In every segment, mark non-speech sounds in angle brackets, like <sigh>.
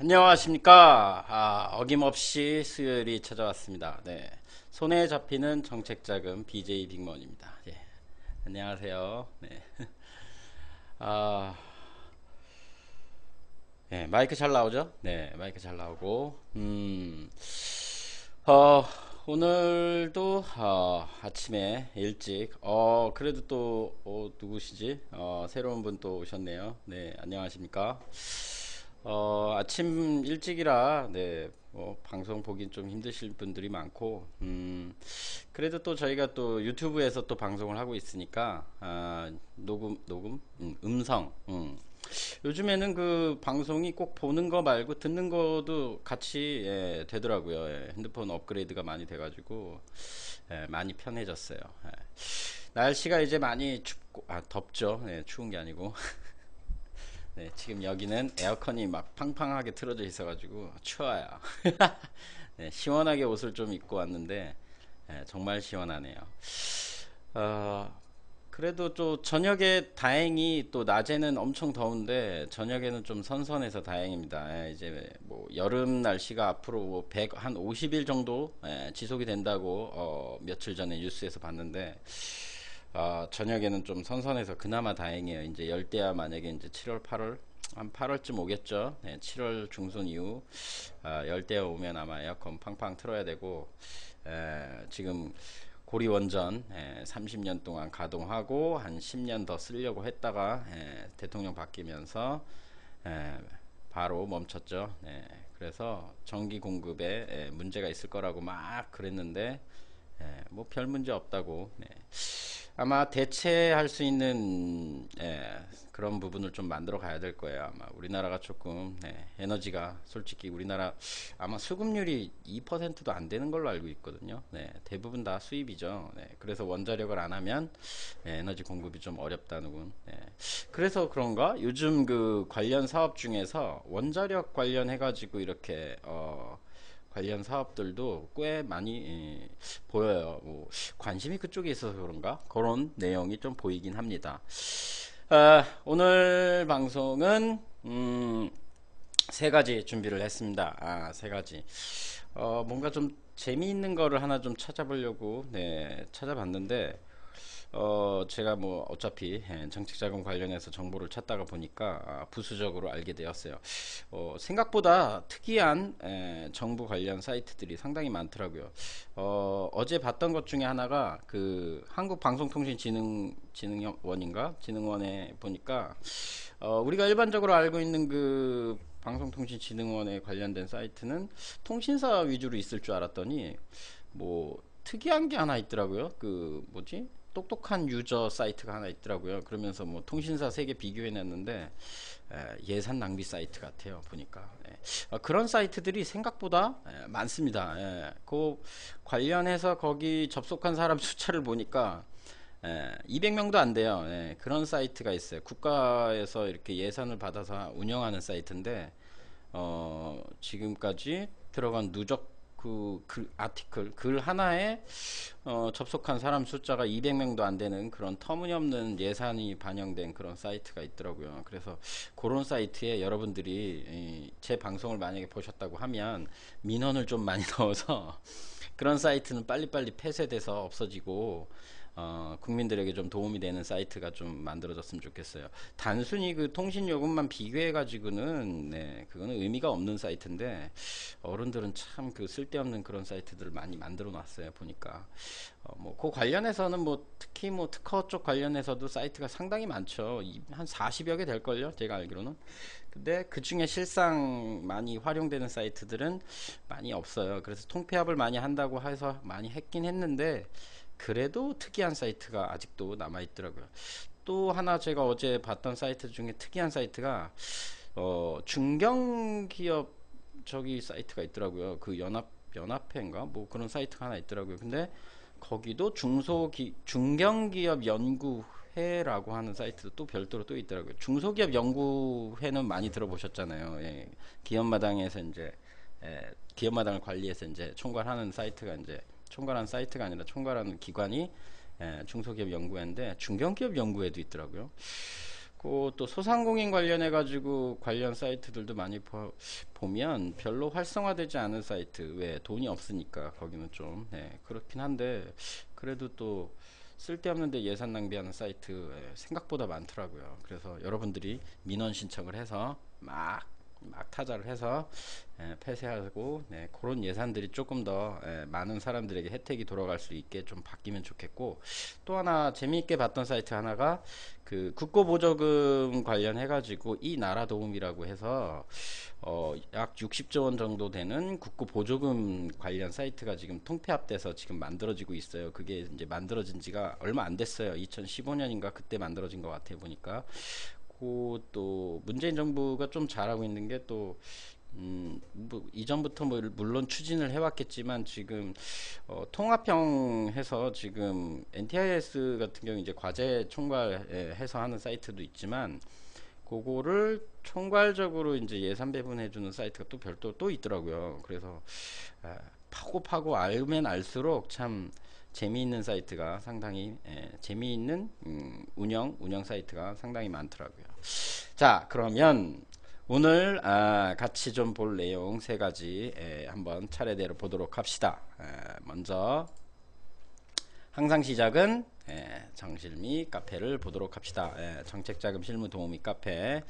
안녕하십니까. 아, 어김없이 수요일이 찾아왔습니다. 네. 손에 잡히는 정책자금 BJ 빅먼입니다. 예. 안녕하세요. 네. <laughs> 아, 네, 마이크 잘 나오죠? 네, 마이크 잘 나오고, 음, 어, 오늘도 어, 아침에 일찍 어 그래도 또 어, 누구시지 어, 새로운 분 또 오셨네요 네 안녕하십니까 어, 아침 일찍이라, 네, 뭐, 방송 보긴 좀 힘드실 분들이 많고, 음, 그래도 또 저희가 또 유튜브에서 또 방송을 하고 있으니까, 아, 녹음, 녹음? 음, 성 음. 요즘에는 그 방송이 꼭 보는 거 말고 듣는 거도 같이, 예, 되더라고요. 예, 핸드폰 업그레이드가 많이 돼가지고, 예, 많이 편해졌어요. 예. 날씨가 이제 많이 춥고, 아, 덥죠. 예, 추운 게 아니고. <laughs> 네, 지금 여기는 에어컨이 막 팡팡하게 틀어져 있어가지고 추워요. <laughs> 네, 시원하게 옷을 좀 입고 왔는데 네, 정말 시원하네요. 어, 그래도 또 저녁에 다행히 또 낮에는 엄청 더운데 저녁에는 좀 선선해서 다행입니다. 예, 이제 뭐 여름 날씨가 앞으로 뭐1한 50일 정도 예, 지속이 된다고 어, 며칠 전에 뉴스에서 봤는데 어, 저녁에는 좀 선선해서 그나마 다행이에요. 이제 열대야 만약에 이제 7월, 8월 한 8월쯤 오겠죠. 네, 7월 중순 이후 어, 열대야 오면 아마 에어컨 팡팡 틀어야 되고 에, 지금 고리 원전 에, 30년 동안 가동하고 한 10년 더 쓰려고 했다가 에, 대통령 바뀌면서 에, 바로 멈췄죠. 네, 그래서 전기 공급에 에, 문제가 있을 거라고 막 그랬는데 뭐 별 문제 없다고. 네. 아마 대체할 수 있는 예, 그런 부분을 좀 만들어 가야 될 거예요. 아마 우리나라가 조금 예, 에너지가 솔직히 우리나라 아마 수급률이 2%도 안 되는 걸로 알고 있거든요. 네, 대부분 다 수입이죠. 네, 그래서 원자력을 안 하면 예, 에너지 공급이 좀 어렵다는군. 네, 그래서 그런가 요즘 그 관련 사업 중에서 원자력 관련해 가지고 이렇게 어, 관련 사업들도 꽤 많이 예, 보여요. 뭐 관심이 그쪽에 있어서 그런가 그런 내용이 좀 보이긴 합니다. 아, 오늘 방송은 음, 세 가지 준비를 했습니다. 아, 세 가지. 어, 뭔가 좀 재미있는 거를 하나 좀 찾아보려고 네, 찾아봤는데 어 제가 뭐 어차피 예, 정책자금 관련해서 정보를 찾다가 보니까 아, 부수적으로 알게 되었어요. 어 생각보다 특이한 에, 예, 정부 관련 사이트들이 상당히 많더라고요. 어 어제 봤던 것 중에 하나가 그 한국방송통신진흥진흥원인가 진흥원에 보니까 어 우리가 일반적으로 알고 있는 그 방송통신진흥원에 관련된 사이트는 통신사 위주로 있을 줄 알았더니 뭐 특이한 게 하나 있더라고요. 그 뭐지? 똑똑한 유저 사이트가 하나 있더라고요. 그러면서 뭐 통신사 세 개 비교해 냈는데 예산 낭비 사이트 같아요. 보니까 예. 어, 그런 사이트들이 생각보다 예, 많습니다. 예. 그 관련해서 거기 접속한 사람 수차를 <laughs> 보니까 200명도 안 돼요. 예. 그런 사이트가 있어요. 국가에서 이렇게 예산을 받아서 운영하는 사이트인데 어, 지금까지 들어간 누적 그, 글, 아티클 글 하나에 어, 접속한 사람 숫자가 200명도 안 되는 그런 터무니없는 예산이 반영된 그런 사이트가 있더라고요. 그래서 그런 사이트에 여러분들이 이, 제 방송을 만약에 보셨다고 하면 민원을 좀 많이 <laughs> 넣어서 그런 사이트는 빨리빨리 폐쇄돼서 없어지고 어, 국민들에게 좀 도움이 되는 사이트가 좀 만들어졌으면 좋겠어요. 단순히 그 통신 요금만 비교해 가지고는 네, 그거는 의미가 없는 사이트인데 어른들은 참 그 쓸데없는 그런 사이트들을 많이 만들어 놨어요. 보니까 어, 뭐그 관련해서는 뭐 특히 뭐 특허 쪽 관련해서도 사이트가 상당히 많죠. 한 40여 개될 걸요. 제가 알기로는. 근데 그 중에 실상 많이 활용되는 사이트들은 많이 없어요. 그래서 통폐합을 많이 한다고 해서 많이 했긴 했는데 그래도 특이한 사이트가 아직도 남아 있더라고요. 또 하나 제가 어제 봤던 사이트 중에 특이한 사이트가 어, 중견기업 저기 사이트가 있더라고요. 그 연합 연합회인가 뭐 그런 사이트가 하나 있더라고요. 근데 거기도 중소기 중견기업 연구회라고 하는 사이트도 또 별도로 또 있더라고요. 중소기업 연구회는 많이 들어보셨잖아요. 예. 기업마당에서 이제 예, 기업마당을 관리해서 이제 총괄하는 사이트가 이제 총괄한 사이트가 아니라 총괄하는 기관이 예, 중소기업 연구회인데 중견기업 연구회도 있더라고요. 그 또 소상공인 관련해 가지고 관련 사이트들도 많이 보, 면 별로 활성화되지 않은 사이트 왜 돈이 없으니까 거기는 좀 네, 그렇긴 한데 그래도 또 쓸데없는데 예산 낭비하는 사이트 예, 생각보다 많더라고요. 그래서 여러분들이 민원 신청을 해서 막막 타자를 해서 예, 폐쇄하고 네, 그런 예산들이 조금 더 예, 많은 사람들에게 혜택이 돌아갈 수 있게 좀 바뀌면 좋겠고 또 하나 재미있게 봤던 사이트 하나가 그 국고 보조금 관련해 가지고 이 나라 도움이라고 해서 어, 약 60조 원 정도 되는 국고 보조금 관련 사이트가 지금 통폐합돼서 지금 만들어지고 있어요. 그게 이제 만들어진 지가 얼마 안 됐어요. 2015년인가 그때 만들어진 것 같아 보니까 있고 또 문재인 정부가 좀 잘하고 있는 게또 음, 뭐, 이전부터 뭐, 물론 추진을 해왔겠지만 지금 어, 통합형해서 지금 NTIS 같은 경우 이제 과제 총괄해서 하는 사이트도 있지만 그거를 총괄적으로 이제 예산 배분해주는 사이트가 또 별도 또 있더라고요. 그래서 아, 파고 파고 알면 알수록 참 재미있는 사이트가 상당히 예, 재미있는 음, 운영 운영 사이트가 상당히 많더라고요. 자, 그러면 오늘 아, 같이 좀 볼 내용 세 가지 에, 예, 한번 차례대로 보도록 합시다. 에, 예, 먼저 항상 시작은 예, 정실미 카페를 보도록 합시다. 예, 정책자금 실무 도우미 카페.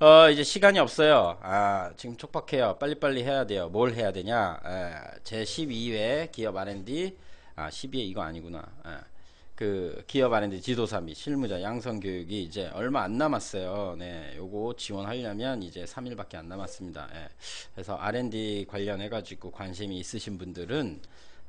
어, 이제 시간이 없어요. 아, 지금 촉박해요. 빨리빨리 해야 돼요. 뭘 해야 되냐? 에, 예, 제 12회 기업 R&D. 아, 12회 이거 아니구나. 예. 그 기업 R&D 지도사 및 실무자 양성 교육이 이제 얼마 안 남았어요. 네, 요거 지원하려면 이제 3일밖에 안 남았습니다. 예, 그래서 R&D 관련해 가지고 관심이 있으신 분들은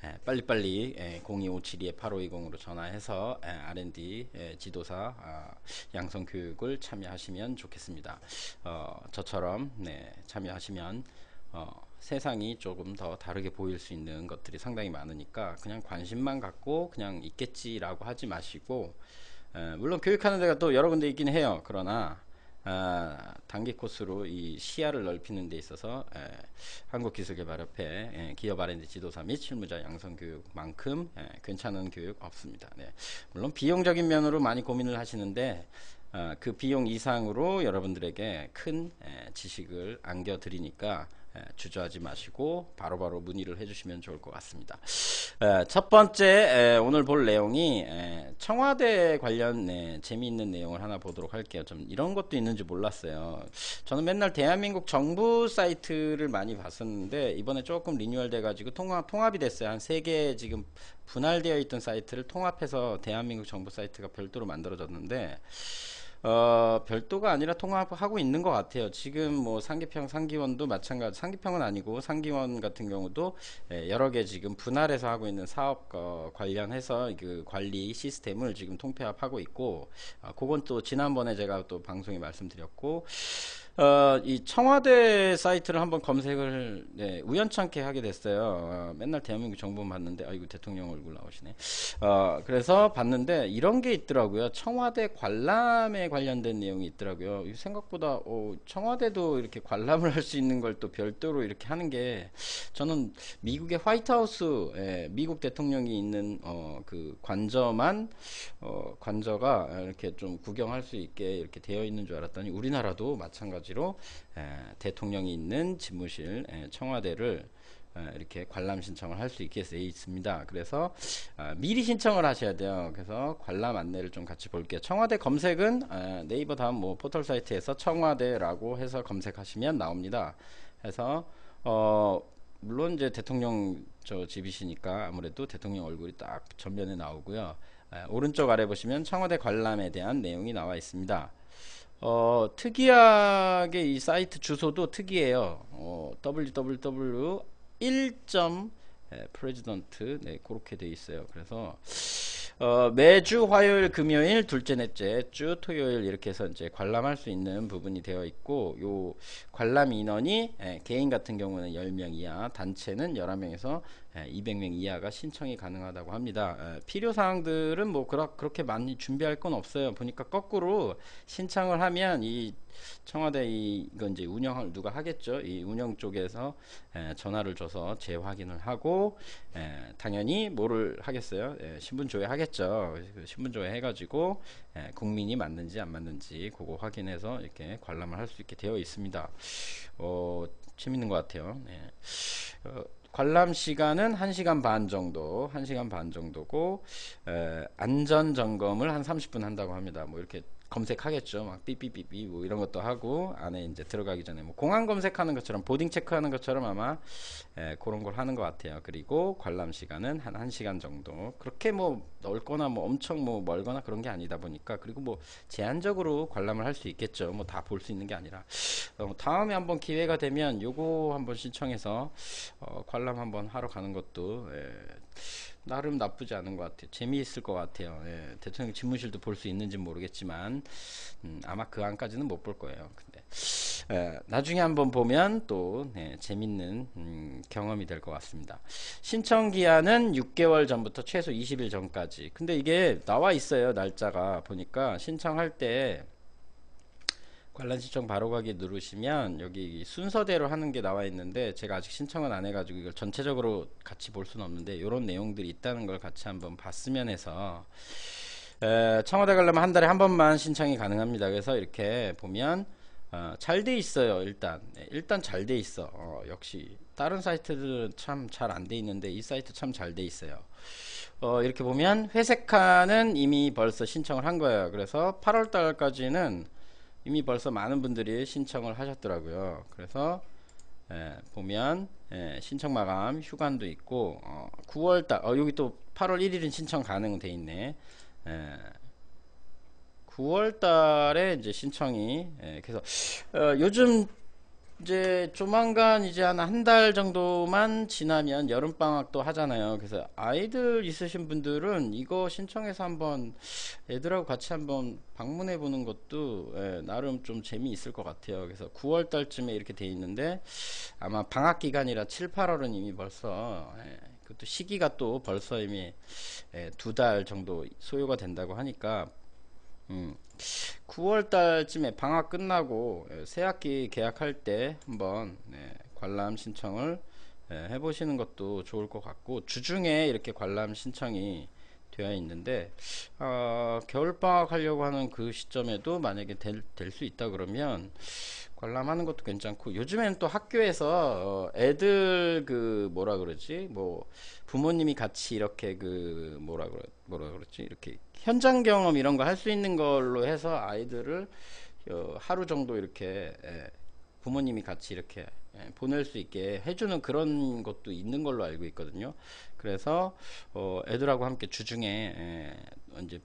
예, 빨리빨리 예, 02572-8520으로 전화해서 예, R&D 예, 지도사 아, 양성 교육을 참여하시면 좋겠습니다. 어, 저처럼 네, 참여하시면 어, 세상이 조금 더 다르게 보일 수 있는 것들이 상당히 많으니까 그냥 관심만 갖고 그냥 있겠지라고 하지 마시고 에, 어, 물론 교육하는 데가 또 여러 군데 있긴 해요. 그러나 아, 단기 코스로 이 시야를 넓히는 데 있어서 에, 한국기술개발협회 에, 기업 R&D 지도사 및 실무자 양성교육만큼 에, 괜찮은 교육 없습니다. 네. 물론 비용적인 면으로 많이 고민을 하시는데 아, 그 비용 이상으로 여러분들에게 큰 에, 지식을 안겨드리니까 예, 주저하지 마시고 바로바로 문의를 해주시면 좋을 것 같습니다. 예, 첫 번째 예, 오늘 볼 내용이 청와대 관련 재미있는 내용을 하나 보도록 할게요. 좀 이런 것도 있는지 몰랐어요. 저는 맨날 대한민국 정부 사이트를 많이 봤었는데 이번에 조금 리뉴얼돼가지고 통합, 이 됐어요. 한 세 개 지금 분할되어 있던 사이트를 통합해서 대한민국 정부 사이트가 별도로 만들어졌는데 어, 별도가 아니라 통합하고 있는 것 같아요. 지금 뭐 상기평, 상기원도 마찬가지, 상기평은 아니고 상기원 같은 경우도 예, 여러 개 지금 분할해서 하고 있는 사업 어, 관련해서 그 관리 시스템을 지금 통폐합하고 있고, 아, 그건 또 지난번에 제가 또 방송에 말씀드렸고, 어, 이 청와대 사이트를 한번 검색을 네, 우연찮게 하게 됐어요. 어, 맨날 대한민국 정부만 봤는데 아이고 대통령 얼굴 나오시네. 어, 그래서 봤는데 이런 게 있더라고요. 청와대 관람에 관련된 내용이 있더라고요. 생각보다 어, 청와대도 이렇게 관람을 할 수 있는 걸 또 별도로 이렇게 하는 게 저는 미국의 화이트하우스 예, 미국 대통령이 있는 어, 그 관저만 어, 관저가 이렇게 좀 구경할 수 있게 이렇게 되어 있는 줄 알았더니 우리나라도 마찬가지. 가지로 대통령이 있는 집무실 청와대를 이렇게 관람 신청을 할 수 있게 돼 있습니다. 그래서 아, 미리 신청을 하셔야 돼요. 그래서 관람 안내를 좀 같이 볼게요. 청와대 검색은 네이버 다음 뭐 포털 사이트에서 청와대라고 해서 검색하시면 나옵니다. 해서 어 물론 이제 대통령 저 집이시니까 아무래도 대통령 얼굴이 딱 전면에 나오고요. 오른쪽 아래 보시면 청와대 관람에 대한 내용이 나와 있습니다. 어, 특이하게 이 사이트 주소도 특이해요. 어, www 1. president 네, 그렇게 돼 있어요. 그래서 어, 매주 화요일, 금요일, 둘째, 넷째 주 토요일 이렇게 해서 이제 관람할 수 있는 부분이 되어 있고 요 관람 인원이 예, 개인 같은 경우는 10명 이하, 단체는 11명에서 예, 200명 이하가 신청이 가능하다고 합니다. 예, 필요 사항들은 뭐 그렇게 많이 준비할 건 없어요. 보니까 거꾸로 신청을 하면 이 청와대 이, 이건 이제 운영을 누가 하겠죠. 이 운영 쪽에서 에, 전화를 줘서 재확인을 하고 에, 당연히 뭐를 하겠어요. 에, 신분조회 하겠죠. 그 신분조회 해가지고 에, 국민이 맞는지 안 맞는지 그거 확인해서 이렇게 관람을 할 수 있게 되어 있습니다. 어, 재밌는 것 같아요. 네. 어, 관람 시간은 1시간 반 정도, 1시간 반 정도고, 에, 안전 점검을 한 30분 한다고 합니다. 뭐 이렇게 검색하겠죠. 막 삐삐삐삐 뭐 이런 것도 하고 안에 이제 들어가기 전에 뭐 공항 검색하는 것처럼 보딩 체크하는 것처럼 아마 에, 예, 그런 걸 하는 것 같아요. 그리고 관람 시간은 한 1시간 정도. 그렇게 뭐 넓거나 뭐 엄청 뭐 멀거나 그런 게 아니다 보니까 그리고 뭐 제한적으로 관람을 할 수 있겠죠 뭐 다 볼 수 있는 게 아니라 어, 다음에 한번 기회가 되면 요거 한번 신청해서 어, 관람 한번 하러 가는 것도 예, 나름 나쁘지 않은 것 같아요 재미있을 것 같아요 예, 대통령 집무실도 볼 수 있는지 모르겠지만 음, 아마 그 안까지는 못 볼 거예요 근데 에, 나중에 한번 보면 또 네, 재밌는 음, 경험이 될 것 같습니다. 신청 기한은 6개월 전부터 최소 20일 전까지. 근데 이게 나와 있어요 날짜가 보니까 신청할 때 관람 신청 바로가기 누르시면 여기 순서대로 하는 게 나와 있는데 제가 아직 신청은 안 해가지고 이걸 전체적으로 같이 볼 수는 없는데 이런 내용들이 있다는 걸 같이 한번 봤으면 해서 에, 청와대 가려한 달에 한 번만 신청이 가능합니다. 그래서 이렇게 보면 어, 잘돼 있어요 일단 네, 일단 잘 돼 있어 어, 역시 다른 사이트들은 참 잘 안 돼 있는데 이 사이트 참 잘 돼 있어요 어, 이렇게 보면 회색 칸은 이미 벌써 신청을 한 거예요 그래서 8월 달까지는 이미 벌써 많은 분들이 신청을 하셨더라고요 그래서 예, 보면 예, 신청 마감 휴관도 있고 9월 어, 달 어, 여기 또 8월 1일은 신청 가능 돼 있네 예, 9월 달에 이제 신청이 예, 그래서 어, 요즘 이제 조만간 이제 한한달 정도만 지나면 여름 방학도 하잖아요. 그래서 아이들 있으신 분들은 이거 신청해서 한번 애들하고 같이 한번 방문해 보는 것도 예, 나름 좀 재미있을 것 같아요. 그래서 9월 달쯤에 이렇게 돼 있는데 아마 방학 기간이라 7, 8월은 이미 벌써 예, 그것도 시기가 또 벌써 이미 예, 두달 정도 소요가 된다고 하니까 음, 9월 달쯤에 방학 끝나고 예, 새학기 계약할 때 한번 네, 관람 신청을 네, 해보시는 것도 좋을 것 같고 주중에 이렇게 관람 신청이 되어 있는데 어, 겨울 방학 하려고 하는 그 시점에도 만약에 될 수 있다 그러면 관람하는 것도 괜찮고 요즘에는 또 학교에서 어, 애들 그 뭐라 그러지 뭐 부모님이 같이 이렇게 그 뭐라 그러 뭐라 그러지 이렇게 현장 경험 이런 거 할 수 있는 걸로 해서 아이들을 어, 하루 정도 이렇게 예, 부모님이 같이 이렇게 예, 보낼 수 있게 해주는 그런 것도 있는 걸로 알고 있거든요. 그래서 어 애들하고 함께 주중에 예, 이제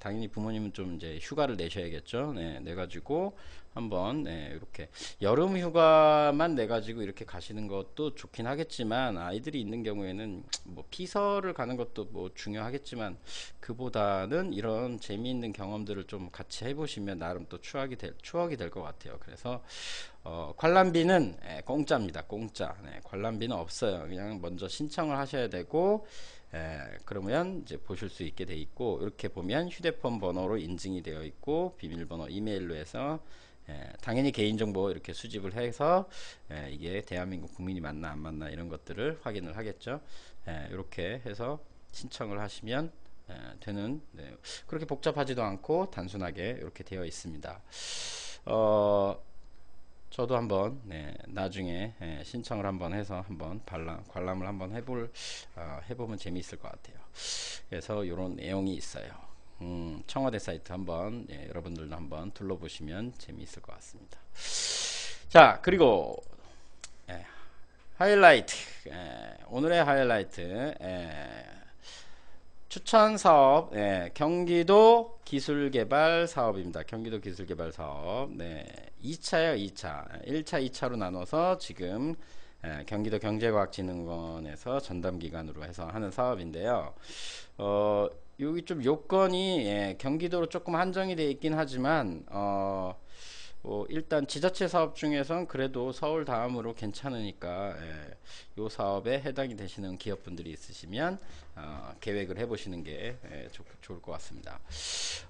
당연히 부모님은 좀 이제 휴가를 내셔야겠죠. 네, 내 가지고 한번 네, 이렇게 여름 휴가만 내 가지고 이렇게 가시는 것도 좋긴 하겠지만 아이들이 있는 경우에는 뭐 피서를 가는 것도 뭐 중요하겠지만 그보다는 이런 재미있는 경험들을 좀 같이 해보시면 나름 또 추억이 될 추억이 될 것 같아요. 그래서 어, 관람비는 예, 공짜입니다. 공짜. 네, 관람비는 없어요. 그냥 먼저 신청을 하셔야 되고 에, 예, 그러면 이제 보실 수 있게 돼 있고 이렇게 보면 휴대폰 번호로 인증이 되어 있고 비밀번호 이메일로 해서 에, 예, 당연히 개인정보 이렇게 수집을 해서 에, 예, 이게 대한민국 국민이 맞나 안 맞나 이런 것들을 확인을 하겠죠 이렇게 해서 신청을 하시면 되는 네, 그렇게 복잡하지도 않고 단순하게 이렇게 되어 있습니다 어, 저도 한번 네, 나중에 예, 신청을 한번 해서 한번 관람, 관람을 한번 해볼 어, 해보면 재미있을 것 같아요. 그래서 이런 내용이 있어요. 음, 청와대 사이트 한번 예, 여러분들도 한번 둘러보시면 재미있을 것 같습니다. 자 그리고 예, 하이라이트 예, 오늘의 하이라이트 예, 추천 사업 네, 경기도 기술개발 사업입니다. 경기도 기술개발 사업 네, 2차요 2차 1차 2차로 나눠서 지금 예, 경기도 경제과학진흥원에서 전담기관으로 해서 하는 사업인데요. 어, 여기 좀 요건이 예, 경기도로 조금 한정이 되어 있긴 하지만 어, 어, 일단 지자체 사업 중에선 그래도 서울 다음으로 괜찮으니까 이 예, 사업에 해당이 되시는 기업분들이 있으시면 어, 계획을 해보시는 게 예, 좋, 좋을 것 같습니다.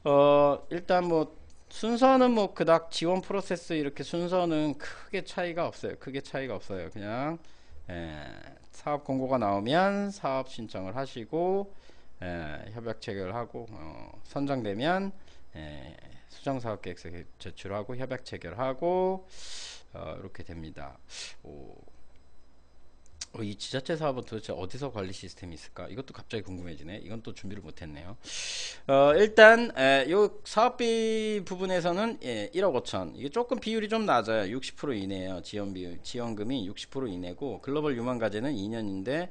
어, 일단 뭐 순서는 뭐 그닥 지원 프로세스 이렇게 순서는 크게 차이가 없어요. 크게 차이가 없어요. 그냥 예, 사업 공고가 나오면 사업 신청을 하시고 예, 협약 체결 하고 어, 선정되면 예, 수정사업 계획서 제출하고 협약 체결하고 어, 이렇게 됩니다. 오. 어, 이 지자체 사업은 도대체 어디서 관리 시스템이 있을까? 이것도 갑자기 궁금해지네. 이건 또 준비를 못했네요. 어, 일단 에, 요 사업비 부분에서는 예, 1억 5천. 이게 조금 비율이 좀 낮아요. 60%이내에요 지원비 지원금이 60% 이내고 글로벌 유망가제는 2년인데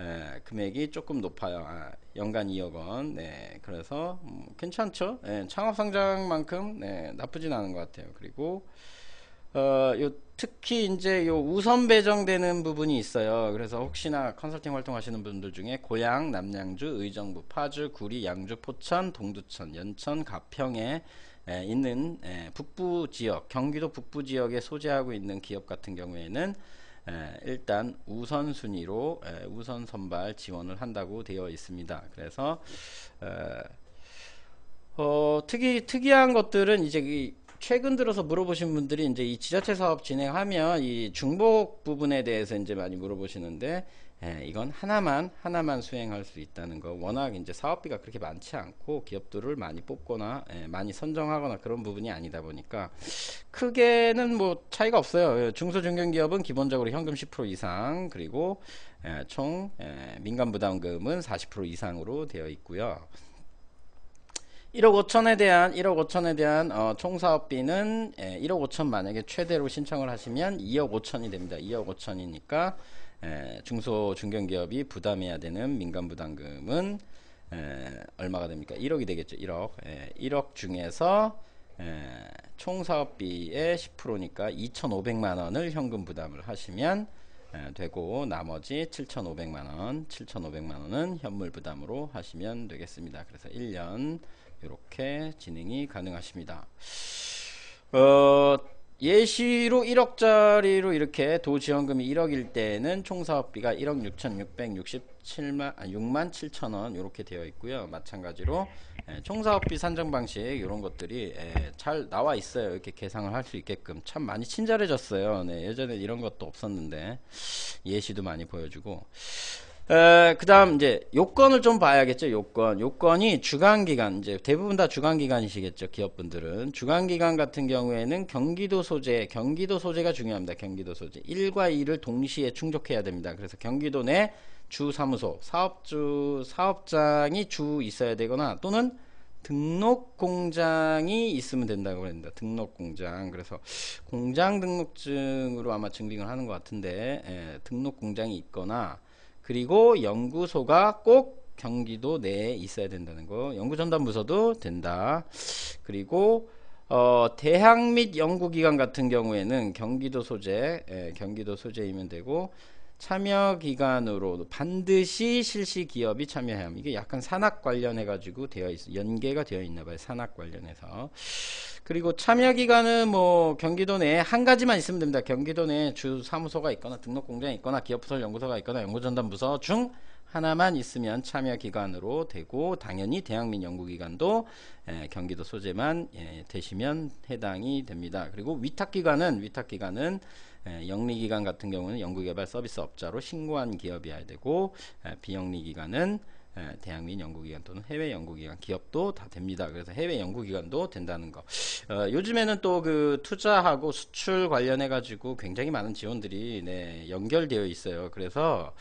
예, 금액이 조금 높아요. 아, 연간 2억 원. 네, 그래서 음, 괜찮죠? 예, 창업 성장만큼 네, 나쁘진 않은 것 같아요. 그리고 어, 요 특히 이제 요 우선 배정되는 부분이 있어요. 그래서 혹시나 컨설팅 활동하시는 분들 중에 고양, 남양주, 의정부, 파주, 구리, 양주, 포천, 동두천, 연천, 가평에 에, 예, 있는 에, 예, 북부 지역, 경기도 북부 지역에 소재하고 있는 기업 같은 경우에는 예, 일단 우선순위로 예, 우선 선발 지원을 한다고 되어 있습니다. 그래서 예, 어, 특이 특이한 것들은 이제 이 최근 들어서 물어보신 분들이 이제 이 지자체 사업 진행하면 이 중복 부분에 대해서 이제 많이 물어보시는데 예, 이건 하나만 하나만 수행할 수 있다는 거 워낙 이제 사업비가 그렇게 많지 않고 기업들을 많이 뽑거나 예, 많이 선정하거나 그런 부분이 아니다 보니까 크게는 뭐 차이가 없어요 예, 중소중견기업은 기본적으로 현금 10% 이상 그리고 예, 총 예, 민간부담금은 40% 이상으로 되어 있고요 1억 5천에 대한 1억 5천에 대한 어, 총사업비는 1억 예, 5천 만약에 최대로 신청을 하시면 2억 5천이 됩니다 2억 5천이니까 에, 예, 중소 중견기업이 부담해야 되는 민간 부담금은 에, 예, 얼마가 됩니까? 1억이 되겠죠. 1억. 에, 예, 1억 중에서 에, 총 사업비의 10%니까 2,500만 원을 현금 부담을 하시면 에, 되고 나머지 7,500만 원, 7,500만 원은 현물 부담으로 하시면 되겠습니다. 그래서 1년 이렇게 진행이 가능하십니다. 어, 예시로 1억짜리로 이렇게 도지원금이 1억일 때는 총사업비가 1억 6,667만 아, 6만 7천 원 이렇게 되어 있고요. 마찬가지로 예, 총사업비 산정 방식 이런 것들이 예, 잘 나와 있어요. 이렇게 계산을 할 수 있게끔 참 많이 친절해졌어요. 네, 예전에 이런 것도 없었는데 예시도 많이 보여주고 그 다음 이제 요건을 좀 봐야겠죠 요건 요건이 주간기간 이제 대부분 다 주간기간이시겠죠 기업분들은 주간기간 같은 경우에는 경기도 소재 경기도 소재가 중요합니다 경기도 소재 1과 2를 동시에 충족해야 됩니다 그래서 경기도 내 주사무소 사업주 사업장이 주 있어야 되거나 또는 등록 공장이 있으면 된다고 그랬는데 등록 공장 그래서 공장 등록증으로 아마 증빙을 하는 것 같은데 에, 등록 공장이 있거나 그리고 연구소가 꼭 경기도 내에 있어야 된다는 거. 연구 전담 부서도 된다. 그리고 어, 대학 및 연구기관 같은 경우에는 경기도 소재, 예, 경기도 소재이면 되고 참여 기간으로 반드시 실시 기업이 참여해야 합니다. 이게 약간 산학 관련해 가지고 되어 있어 연계가 되어 있나 봐요. 산학 관련해서. 그리고 참여 기간은 뭐 경기도 내에 한 가지만 있으면 됩니다. 경기도 내에 주 사무소가 있거나 등록 공장이 있거나 기업 부설 연구소가 있거나 연구전담 부서 중 하나만 있으면 참여 기관으로 되고 당연히 대학민 연구기관도 예, 경기도 소재만 예, 되시면 해당이 됩니다. 그리고 위탁 기관은 위탁 기관은 예, 영리기관 같은 경우는 연구개발 서비스 업자로 신고한 기업이어야 되고 예, 비영리기관은 예, 대한민 연구기관 또는 해외 연구기관 기업도 다 됩니다. 그래서 해외 연구기관도 된다는 거. 어, 요즘에는 또 그 투자하고 수출 관련해 가지고 굉장히 많은 지원들이 네, 연결되어 있어요. 그래서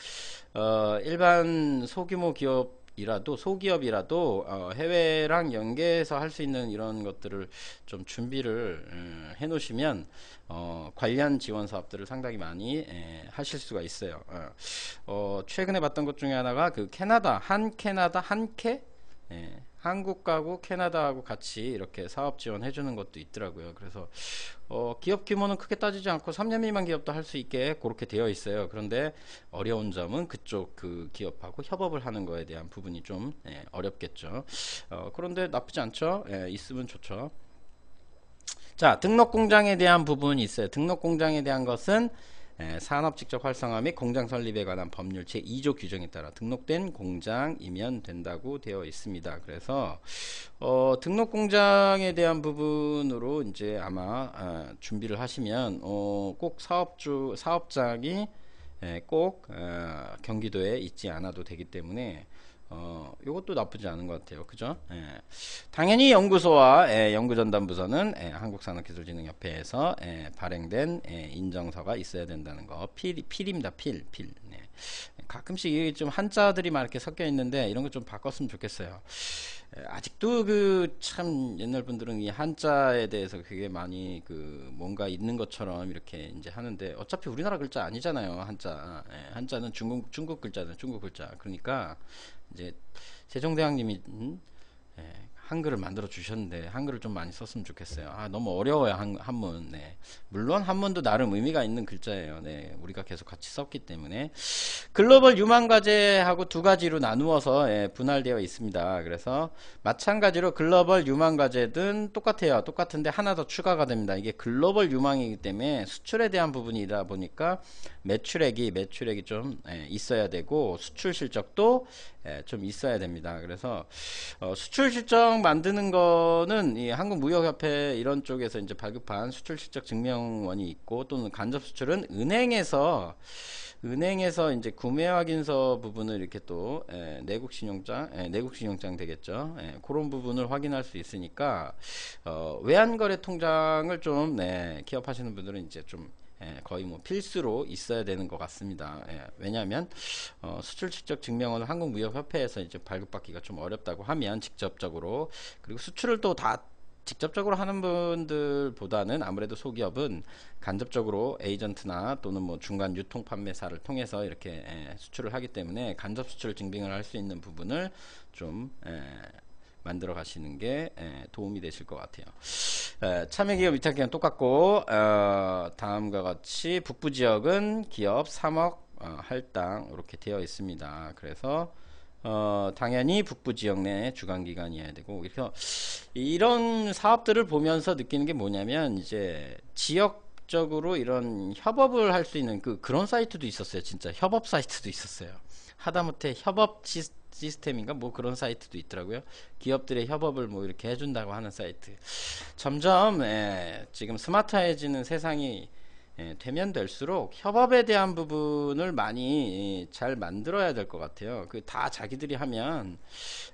어, 일반 소규모 기업 이라도 소기업이라도 어, 해외랑 연계해서 할 수 있는 이런 것들을 좀 준비를 음, 해 놓으시면 어, 관련 지원 사업들을 상당히 많이 에, 예, 하실 수가 있어요 어, 어, 최근에 봤던 것 중에 하나가 그 캐나다 한 캐나다 한캐 예. 한국하고 캐나다하고 같이 이렇게 사업 지원해 주는 것도 있더라고요. 그래서 어, 기업 규모는 크게 따지지 않고 3년 미만 기업도 할 수 있게 그렇게 되어 있어요. 그런데 어려운 점은 그쪽 그 기업하고 협업을 하는 거에 대한 부분이 좀 예, 어렵겠죠. 어, 그런데 나쁘지 않죠. 예, 있으면 좋죠. 자, 등록 공장에 대한 부분이 있어요. 등록 공장에 대한 것은 예, 산업 직접 활성화 및 공장 설립에 관한 법률 제2조 규정에 따라 등록된 공장이면 된다고 되어 있습니다. 그래서 어, 등록 공장에 대한 부분으로 이제 아마 아, 준비를 하시면 어, 꼭 사업주 사업장이 에, 예, 꼭 어, 경기도에 있지 않아도 되기 때문에 어, 이것도 나쁘지 않은 것 같아요. 그죠? 예. 당연히 연구소와 예, 연구전담부서는 예, 한국산업기술진흥협회에서 예, 발행된 예, 인정서가 있어야 된다는 거. 필, 필입니다. 필, 필. 네. 가끔씩 좀 한자들이 막 이렇게 섞여 있는데 이런 거 좀 바꿨으면 좋겠어요. 예, 아직도 그 참 옛날 분들은 이 한자에 대해서 그게 많이 그 뭔가 있는 것처럼 이렇게 이제 하는데 어차피 우리나라 글자 아니잖아요 한자 한자는 중국 중국 글자는 중국 글자 그러니까 이제 세종대왕님이 음, 예, 한글을 만들어 주셨는데 한글을 좀 많이 썼으면 좋겠어요. 아 너무 어려워요 한, 한문. 네. 물론 한문도 나름 의미가 있는 글자예요. 네. 우리가 계속 같이 썼기 때문에 글로벌 유망 과제하고 두 가지로 나누어서 예, 분할되어 있습니다. 그래서 마찬가지로 글로벌 유망 과제든 똑같아요. 똑같은데 하나 더 추가가 됩니다. 이게 글로벌 유망이기 때문에 수출에 대한 부분이다 보니까 매출액이 매출액이 좀 예, 있어야 되고 수출 실적도 예, 좀 있어야 됩니다. 그래서 어, 수출 실적 증명 만드는 거는 이 한국무역협회 이런 쪽에서 이제 발급한 수출 실적 증명원이 있고 또는 간접 수출은 은행에서 은행에서 이제 구매 확인서 부분을 이렇게 또 에, 예, 내국 신용장, 에, 예, 내국 신용장 되겠죠. 에, 예, 그런 부분을 확인할 수 있으니까 어, 외환거래 통장을 좀 네, 기업하시는 분들은 이제 좀 예, 거의 뭐 필수로 있어야 되는 것 같습니다. 예, 왜냐하면 어, 수출 직접 증명을 한국무역협회에서 이제 발급받기가 좀 어렵다고 하면 직접적으로 그리고 수출을 또 다 직접적으로 하는 분들보다는 아무래도 소기업은 간접적으로 에이전트나 또는 뭐 중간 유통 판매사를 통해서 이렇게 예, 수출을 하기 때문에 간접 수출 증빙을 할 수 있는 부분을 좀 예, 만들어 가시는 게 예, 도움이 되실 것 같아요. 예, 참여기업 위탁기간 똑같고 어, 다음과 같이 북부 지역은 기업 3억 어, 할당 이렇게 되어 있습니다. 그래서 어, 당연히 북부 지역 내 주간 기간이어야 되고 그래서 이런 사업들을 보면서 느끼는 게 뭐냐면 이제 지역적으로 이런 협업을 할 수 있는 그 그런 사이트도 있었어요. 진짜 협업 사이트도 있었어요. 하다못해 협업 시, 시스템인가 뭐 그런 사이트도 있더라고요. 기업들의 협업을 뭐 이렇게 해준다고 하는 사이트. 점점 예, 지금 스마트해지는 세상이 예, 되면 될수록 협업에 대한 부분을 많이 잘 만들어야 될 것 같아요. 그 다 자기들이 하면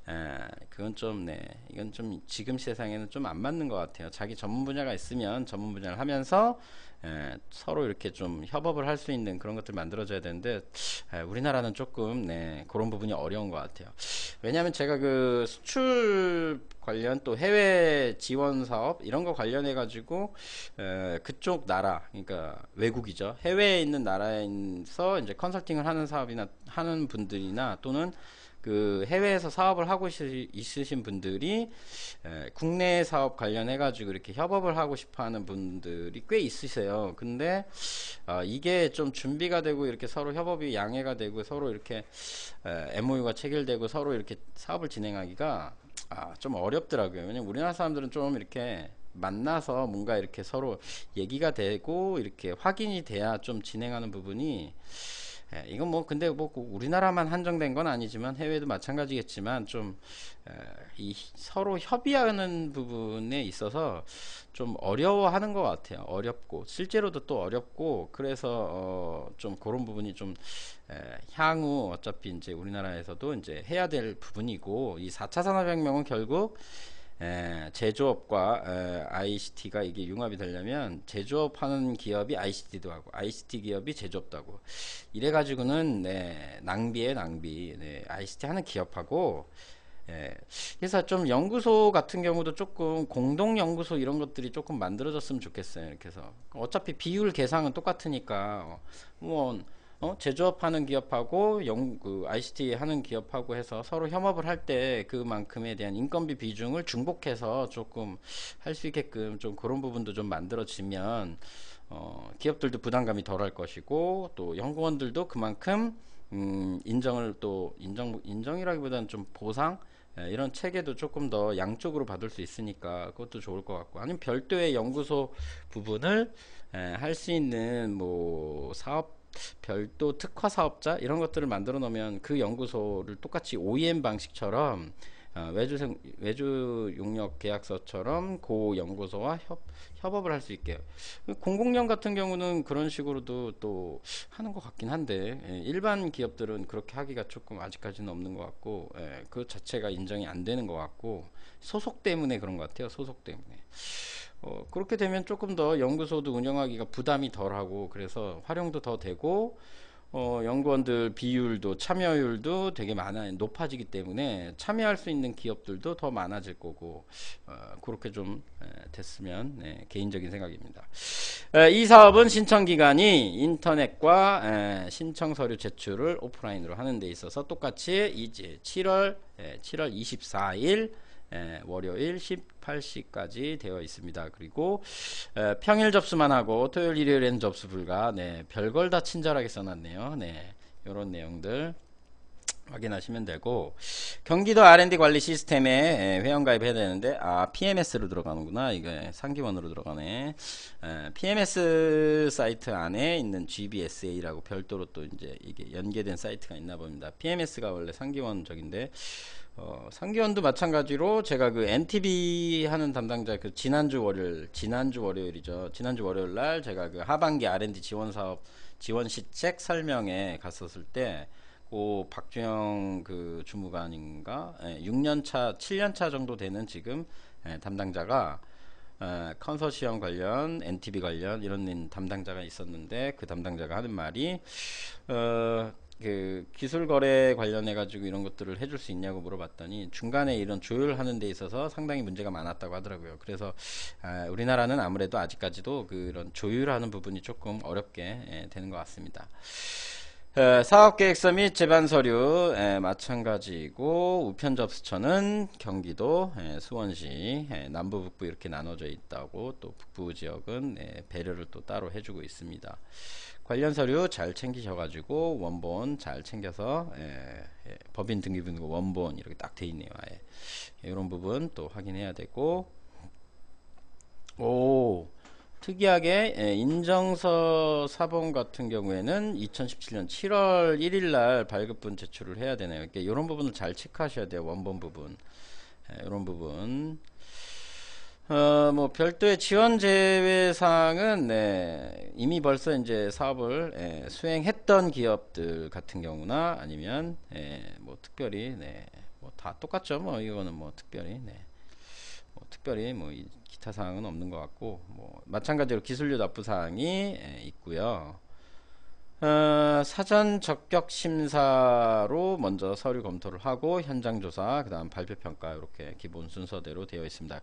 예, 그건 좀 네, 이건 좀 지금 세상에는 좀 안 맞는 것 같아요. 자기 전문 분야가 있으면 전문 분야를 하면서 예, 서로 이렇게 좀 협업을 할 수 있는 그런 것들 만들어져야 되는데 에, 예, 우리나라는 조금 네, 그런 부분이 어려운 것 같아요. 왜냐하면 제가 그 수출 관련 또 해외 지원 사업 이런 거 관련해 가지고 예, 그쪽 나라 그러니까 외국이죠 해외에 있는 나라에서 이제 컨설팅을 하는 사업이나 하는 분들이나 또는 그 해외에서 사업을 하고 있으신 분들이 국내 사업 관련해 가지고 이렇게 협업을 하고 싶어 하는 분들이 꽤 있으세요. 근데 아, 이게 좀 준비가 되고 이렇게 서로 협업이 양해가 되고 서로 이렇게 MOU가 체결되고 서로 이렇게 사업을 진행하기가 아, 좀 어렵더라고요. 왜냐면 우리나라 사람들은 좀 이렇게 만나서 뭔가 이렇게 서로 얘기가 되고 이렇게 확인이 돼야 좀 진행하는 부분이 예, 이건 뭐 근데 뭐 그 우리나라만 한정된 건 아니지만 해외도 마찬가지겠지만 좀이 서로 협의하는 부분에 있어서 좀 어려워하는 것 같아요. 어렵고 실제로도 또 어렵고 그래서 어, 좀 그런 부분이 좀 에, 향후 어차피 이제 우리나라에서도 이제 해야 될 부분이고 이 4차 산업혁명은 결국 에, 예, 제조업과 에, 예, ICT가 이게 융합이 되려면 제조업 하는 기업이 ICT도 하고 ICT 기업이 제조업도 하고 이래 가지고는 네, 낭비에 낭비 네, ICT 하는 기업하고 예. 그래서 좀 연구소 같은 경우도 조금 공동 연구소 이런 것들이 조금 만들어졌으면 좋겠어요. 이렇게 해서 어차피 비율 계상은 똑같으니까 어, 뭐 어? 제조업하는 기업하고 영, 그 ICT 하는 기업하고 해서 서로 협업을 할 때 그만큼에 대한 인건비 비중을 중복해서 조금 할 수 있게끔 좀 그런 부분도 좀 만들어지면 어, 기업들도 부담감이 덜할 것이고 또 연구원들도 그만큼 음, 인정을 또 인정 인정이라기보다는 좀 보상 예, 이런 체계도 조금 더 양쪽으로 받을 수 있으니까 그것도 좋을 것 같고 아니면 별도의 연구소 부분을 예, 할수 있는 뭐 사업 별도 특화 사업자 이런 것들을 만들어 놓으면 그 연구소를 똑같이 OEM 방식처럼 어, 외주 생, 외주 용역 계약서처럼 고 연구소와 협, 협업을 할 수 있게 공공연 같은 경우는 그런 식으로도 또 하는 것 같긴 한데 예, 일반 기업들은 그렇게 하기가 조금 아직까지는 없는 것 같고 예, 그 자체가 인정이 안 되는 것 같고 소속 때문에 그런 것 같아요. 소속 때문에. 어, 그렇게 되면 조금 더 연구소도 운영하기가 부담이 덜하고 그래서 활용도 더 되고 어, 연구원들 비율도 참여율도 되게 많아 높아지기 때문에 참여할 수 있는 기업들도 더 많아질 거고 어, 그렇게 좀 에, 됐으면 네, 개인적인 생각입니다. 에, 이 사업은 신청 기간이 인터넷과 에, 신청 서류 제출을 오프라인으로 하는 데 있어서 똑같이 이제 7월 7월 24일 예, 월요일 18시까지 되어 있습니다. 그리고 예, 평일 접수만 하고 토요일 일요일에는 접수 불가. 네, 별걸 다 친절하게 써놨네요. 네, 이런 내용들 확인하시면 되고 경기도 R&D 관리 시스템에 회원 가입해야 되는데 아 PMS로 들어가는구나 이게 상기원으로 들어가네 에, PMS 사이트 안에 있는 GBSA라고 별도로 또 이제 이게 연계된 사이트가 있나 봅니다 PMS가 원래 상기원적인데 어, 상기원도 마찬가지로 제가 그 MTB 하는 담당자 그 지난주 월요일 지난주 월요일이죠 지난주 월요일 날 제가 그 하반기 R&D 지원 사업 지원 시책 설명회 갔었을 때고 박주영 그 주무관인가 예, 6년차 7년차 정도 되는 지금 예, 담당자가 예, 컨소시엄 관련 NTB 관련 이런 담당자가 있었는데 그 담당자가 하는 말이 어, 그 기술 거래 관련해 가지고 이런 것들을 해줄 수 있냐고 물어봤더니 중간에 이런 조율하는 데 있어서 상당히 문제가 많았다고 하더라고요. 그래서 아, 우리나라는 아무래도 아직까지도 그런 조율하는 부분이 조금 어렵게 예, 되는 것 같습니다. 에, 어, 사업계획서 및 재반서류 에, 예, 마찬가지고 우편 접수처는 경기도 에, 예, 수원시 예, 남부 북부 이렇게 나눠져 있다고 또 북부 지역은 배려를 또 따로 해주고 있습니다. 관련 서류 잘 챙기셔가지고 원본 잘 챙겨서 예, 예, 법인 등기부등록 원본 이렇게 딱 돼 있네요. 아예. 예, 이런 부분 또 확인해야 되고 오 특이하게 예, 인정서 사본 같은 경우에는 2017년 7월 1일날 발급분 제출을 해야 되네요. 이렇게 이런 부분을 잘 체크하셔야 돼요. 원본 부분 예, 이런 부분 어, 뭐 별도의 지원 제외 사항은 네, 이미 벌써 이제 사업을 예, 수행했던 기업들 같은 경우나 아니면 예, 뭐 특별히 네, 뭐다 똑같죠. 뭐 이거는 뭐 특별히 네. 뭐 특별히 뭐 기타 사항은 없는 것 같고 뭐 마찬가지로 기술료 납부 사항이 예, 있고요. 어, 사전 적격 심사로 먼저 서류 검토를 하고 현장 조사, 그다음 발표 평가 이렇게 기본 순서대로 되어 있습니다.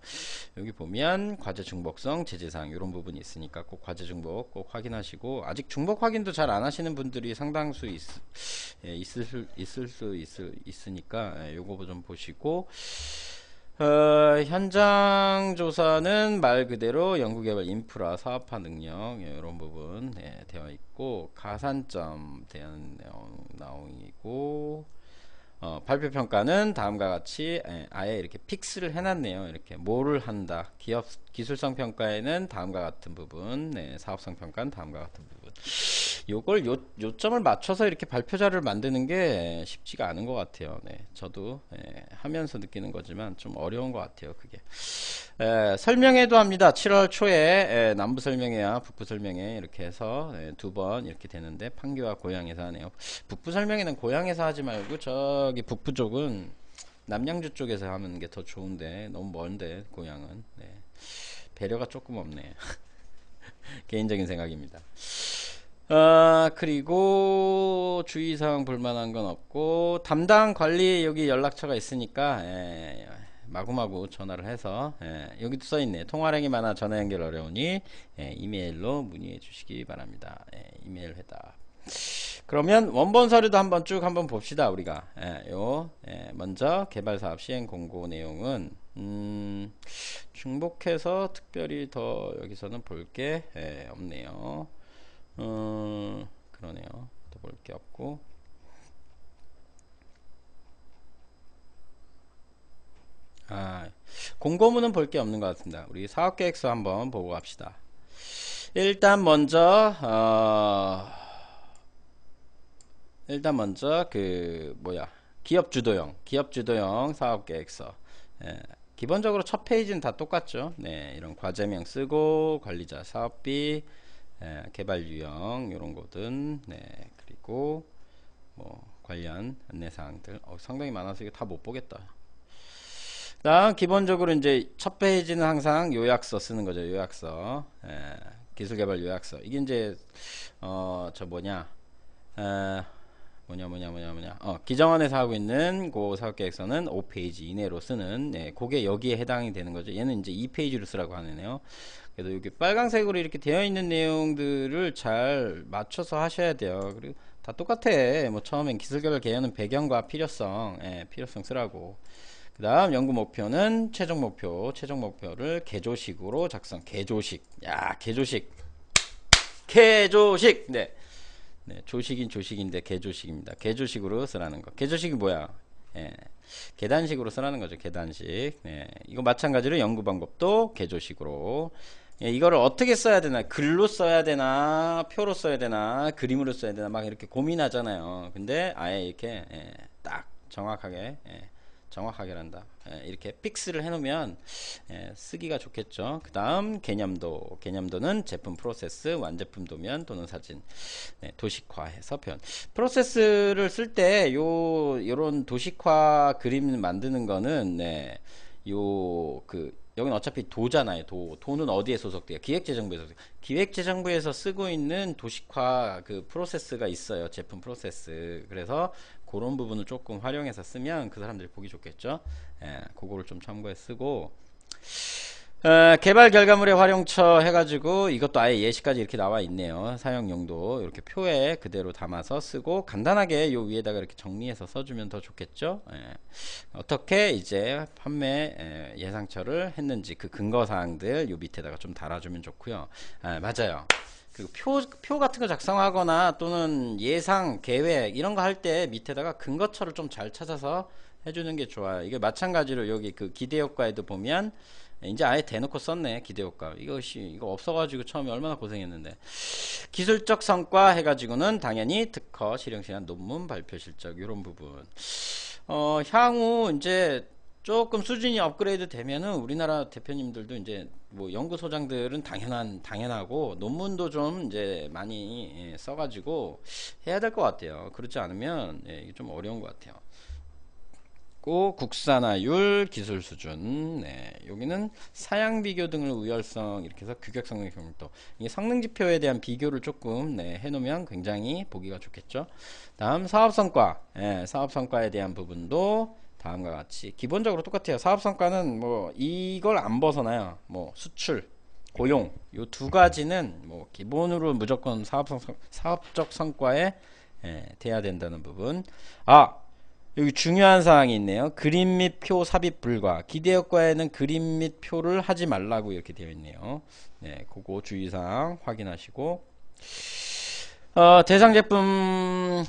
여기 보면 과제 중복성, 제재상 이런 부분이 있으니까 꼭 과제 중복 꼭 확인하시고 아직 중복 확인도 잘 안 하시는 분들이 상당수 있, 예, 있을, 있을 수 있을, 있으니까 예, 요거 좀 보시고 어, 현장 조사는 말 그대로 연구개발 인프라 사업화 능력 예, 이런 부분 네, 되어 있고 가산점 대한 내용 나오이고 어, 발표 평가는 다음과 같이 예, 아예 이렇게 픽스를 해놨네요. 이렇게 뭐를 한다. 기업 기술성 평가에는 다음과 같은 부분, 네, 사업성 평가는 다음과 같은 부분. 요걸 요, 요점을 맞춰서 이렇게 발표자를 만드는 게 쉽지가 않은 것 같아요. 네, 저도 예, 하면서 느끼는 거지만 좀 어려운 것 같아요. 그게 예, 설명회도 합니다. 7월 초에 예, 남부 설명회와 북부 설명회 이렇게 해서 예, 두번 이렇게 되는데 판교와 고향에서 하네요. 북부 설명회는 고향에서 하지 말고 저기 북부 쪽은 남양주 쪽에서 하는 게 더 좋은데 너무 먼데 고향은 네. 배려가 조금 없네. <laughs> <laughs> 개인적인 생각입니다. 아, 그리고 주의사항 볼만한 건 없고 담당 관리 여기 연락처가 있으니까 예, 예, 마구마구 전화를 해서 예, 여기도 써있네 통화량이 많아 전화 연결 어려우니 예, 이메일로 문의해 주시기 바랍니다 예, 이메일 회답 그러면 원본 서류도 한번 쭉 한번 봅시다 우리가 예, 요 먼저 개발사업 시행 공고 내용은 음, 중복해서 특별히 더 여기서는 볼게 예, 없네요. 음, 그러네요. 또볼게 없고. 아, 공고문은 볼 게 없는 것 같습니다. 우리 사업계획서 한번 보고 갑시다. 일단 먼저, 어, 일단 먼저, 그, 뭐야, 기업주도형, 기업주도형 사업계획서. 예. 기본적으로 첫 페이지는 다 똑같죠 네 이런 과제명 쓰고 관리자 사업비 네, 개발 유형 이런 거든 네 그리고 뭐 관련 안내사항들 어, 상당히 많아서 이거 다못 보겠다 다 기본적으로 이제 첫 페이지는 항상 요약서 쓰는 거죠 요약서 네, 예, 기술개발 요약서 이게 이제 어저 뭐냐 에, 어, 뭐냐 뭐냐 뭐냐 뭐냐 어, 기정안에서 하고 있는 그 사업계획서는 5페이지 이내로 쓰는 예, 그게 여기에 해당이 되는 거죠 얘는 이제 2페이지로 쓰라고 하네요 그래서 여기 빨간색으로 이렇게 되어 있는 내용들을 잘 맞춰서 하셔야 돼요 그리고 다 똑같아 뭐 처음엔 기술개발 개요는 배경과 필요성 예, 필요성 쓰라고 그 다음 연구 목표는 최종 목표 최종 목표를 개조식으로 작성 개조식 야 개조식 개조식 네 네, 조식인 조식인데 개조식입니다. 개조식으로 쓰라는 거. 개조식이 뭐야? 예, 계단식으로 쓰라는 거죠. 계단식. 예, 이거 마찬가지로 연구 방법도 개조식으로. 예, 이거를 어떻게 써야 되나? 글로 써야 되나? 표로 써야 되나? 그림으로 써야 되나? 막 이렇게 고민하잖아요. 근데 아예 이렇게 예, 딱 정확하게 예, 정확하게 한다 예, 이렇게 픽스를 해놓으면 예, 쓰기가 좋겠죠 그 다음 개념도 개념도는 제품 프로세스 완제품도면 또는 사진 네, 도식화해서 표현 프로세스를 쓸 때 요 요런 도식화 그림 만드는 거는 네, 요 그 여기는 어차피 도잖아요. 도. 도는 어디에 소속돼요? 기획재정부에 소속. 기획재정부에서 쓰고 있는 도식화 그 프로세스가 있어요. 제품 프로세스. 그래서 그런 부분을 조금 활용해서 쓰면 그 사람들이 보기 좋겠죠. 예, 그거를 좀 참고해 쓰고 어, 개발 결과물의 활용처 해가지고 이것도 아예 예시까지 이렇게 나와 있네요. 사용 용도 이렇게 표에 그대로 담아서 쓰고 간단하게 요 위에다가 이렇게 정리해서 써주면 더 좋겠죠. 예. 어떻게 이제 판매 예상처를 했는지 그 근거 사항들 요 밑에다가 좀 달아주면 좋고요. 예, 맞아요. 그 표, 표 같은 거 작성하거나 또는 예상, 계획 이런 거 할 때 밑에다가 근거처를 좀 잘 찾아서 해주는 게 좋아요. 이게 마찬가지로 여기 그 기대효과에도 보면 이제 아예 대놓고 썼네 기대효과 이것이 이거 없어가지고 처음에 얼마나 고생했는데 기술적 성과 해가지고는 당연히 특허 실용 시한 논문 발표 실적 이런 부분 어 향후 이제 조금 수준이 업그레이드 되면은 우리나라 대표님들도 이제 뭐 연구소장들은 당연한 당연하고 논문도 좀 이제 많이 예, 써가지고 해야 될 것 같아요. 그렇지 않으면 예, 이게 좀 어려운 것 같아요. 고 국산화율 기술 수준 네, 여기는 사양 비교 등을 우열성 이렇게 해서 규격 성능 경또 이게 성능 지표에 대한 비교를 조금 네, 해놓으면 굉장히 보기가 좋겠죠 다음 사업 성과 예, 사업 성과에 대한 부분도 다음과 같이 기본적으로 똑같아요. 사업 성과는 뭐 이걸 안 벗어나요. 뭐 수출, 고용 요 두 가지는 뭐 기본으로 무조건 사업 사업적 성과에 예, 돼야 된다는 부분. 아 여기 중요한 사항이 있네요. 그림 및 표 삽입 불가. 기대효과에는 그림 및 표를 하지 말라고 이렇게 되어 있네요. 네, 그거 주의사항 확인하시고 어, 대상 제품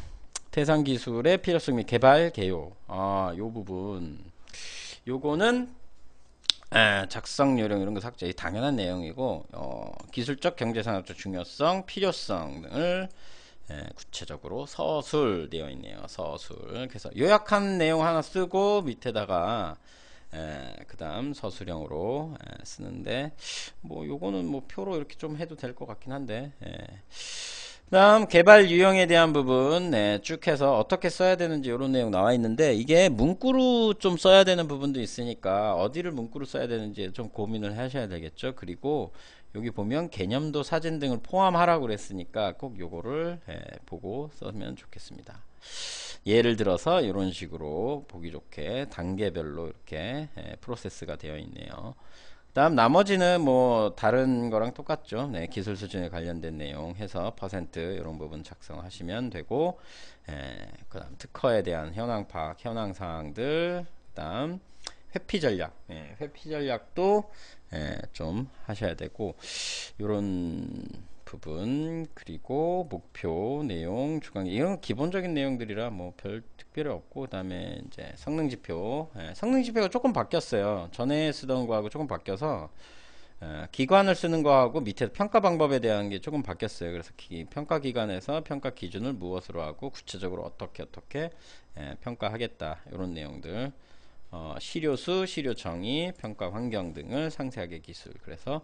대상 기술의 필요성 및 개발 개요. 아, 요 부분. 요거는 에, 작성 요령 이런 거 삭제 당연한 내용이고 어, 기술적 경제산업적 중요성 필요성을 등 에, 구체적으로 서술 되어 있네요 서술 그래서 요약한 내용 하나 쓰고 밑에다가 그 다음 서술형으로 에, 쓰는데 뭐 요거는 뭐 표로 이렇게 좀 해도 될 것 같긴 한데 에. 다음 개발 유형에 대한 부분 네, 쭉 해서 어떻게 써야 되는지 이런 내용 나와 있는데 이게 문구로 좀 써야 되는 부분도 있으니까 어디를 문구로 써야 되는지 좀 고민을 하셔야 되겠죠 그리고 여기 보면 개념도 사진 등을 포함하라고 그랬으니까 꼭 요거를 예, 보고 써면 좋겠습니다 예를 들어서 이런 식으로 보기 좋게 단계별로 이렇게 예, 프로세스가 되어 있네요 다음 나머지는 뭐 다른 거랑 똑같죠. 네, 기술 수준에 관련된 내용 해서 퍼센트 이런 부분 작성하시면 되고 예, 그다음 특허에 대한 현황 파악, 현황 사항들 그다음 회피 전략, 예, 회피 전략도 예, 좀 하셔야 되고 이런 부분 그리고 목표 내용 주간 이런 기본적인 내용들이라 뭐별 필요 없고 그 다음에 이제 성능 지표 예, 성능 지표가 조금 바뀌었어요 전에 쓰던 거하고 조금 바뀌어서 예, 기관을 쓰는 거하고 밑에 평가 방법에 대한 게 조금 바뀌었어요 그래서 기, 평가 기관에서 평가 기준을 무엇으로 하고 구체적으로 어떻게 어떻게 예, 평가하겠다 이런 내용들 어, 시료수, 시료정의, 평가 환경 등을 상세하게 기술. 그래서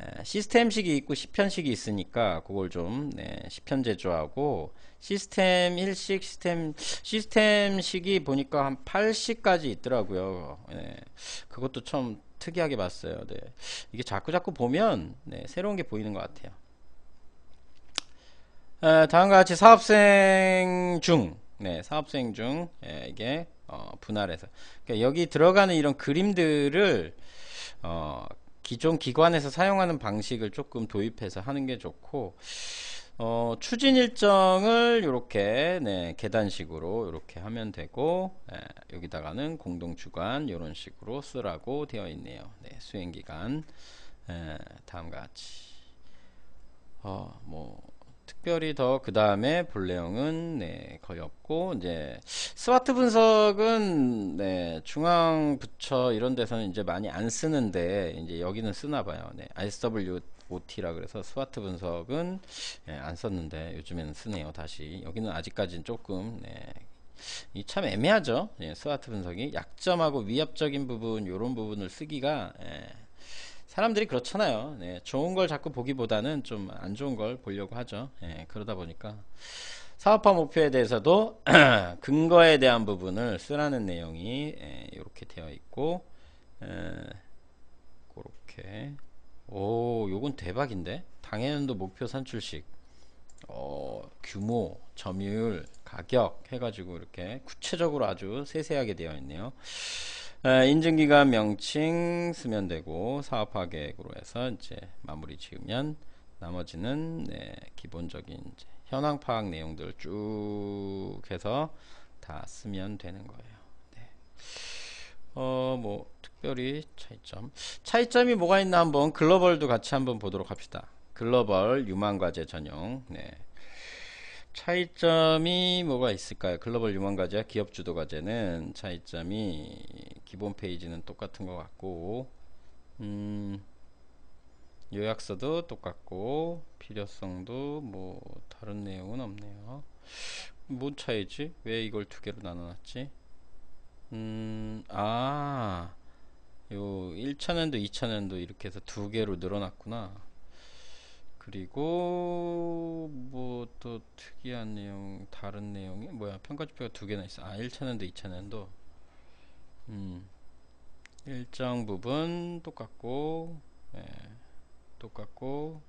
에, 시스템식이 있고 시편식이 있으니까 그걸 좀 네, 시편 제조하고 시스템 1식 시스템 시스템식이 보니까 한8식까지 있더라고요. 네, 그것도 참 특이하게 봤어요. 네, 이게 자꾸 자꾸 보면 네, 새로운 게 보이는 것 같아요. 에, 다음과 같이 사업생 중, 네, 사업생 중 에, 이게 어, 분할해서 그러니까 여기 들어가는 이런 그림들을 어, 기존 기관에서 사용하는 방식을 조금 도입해서 하는 게 좋고 어, 추진 일정을 이렇게 네, 계단식으로 이렇게 하면 되고 네, 여기다가는 공동 주관 이런 식으로 쓰라고 되어 있네요. 네, 수행 기간 예, 다음과 같이 어, 뭐 특별히 더 그 다음에 볼 내용은 네, 거의 없고 이제 스와트 분석은 네, 중앙 부처 이런 데서는 이제 많이 안 쓰는데 이제 여기는 쓰나 봐요. 네, SWOT라 그래서 스와트 분석은 네, 안 썼는데 요즘에는 쓰네요. 다시 여기는 아직까지는 조금 네, 이참 애매하죠. 예, 스와트 분석이 약점하고 위협적인 부분 이런 부분을 쓰기가 예. 사람들이 그렇잖아요. 네, 좋은 걸 자꾸 보기보다는 좀 안 좋은 걸 보려고 하죠. 네, 그러다 보니까 사업화 목표에 대해서도 <clears throat> 근거에 대한 부분을 쓰라는 내용이 이렇게 예, 되어 있고 그렇게 예, 오 요건 대박인데 당해년도 목표 산출식 어, 규모, 점유율, 가격 해가지고 이렇게 구체적으로 아주 세세하게 되어 있네요. 인증기간 명칭 쓰면 되고 사업화 계획으로 해서 이제 마무리 지으면 나머지는 네, 기본적인 현황 파악 내용들 쭉 해서 다 쓰면 되는 거예요. 네. 어, 뭐, 특별히 차이점. 차이점이 뭐가 있나 한번 글로벌도 같이 한번 보도록 합시다. 글로벌 유망과제 전용. 네. 차이점이 뭐가 있을까요? 글로벌 유망 과제와 기업 주도 과제는 차이점이 기본 페이지는 똑같은 것 같고 음, 요약서도 똑같고 필요성도 뭐 다른 내용은 없네요. 뭔 차이지? 왜 이걸 두 개로 나눠놨지? 음, 아, 요 1차년도 2차년도 이렇게 해서 두 개로 늘어났구나. 그리고 뭐 또 특이한 내용 다른 내용이 뭐야 평가지표가 두 개나 있어 아 1차년도 2차년도 음 일정 부분 똑같고 예, 똑같고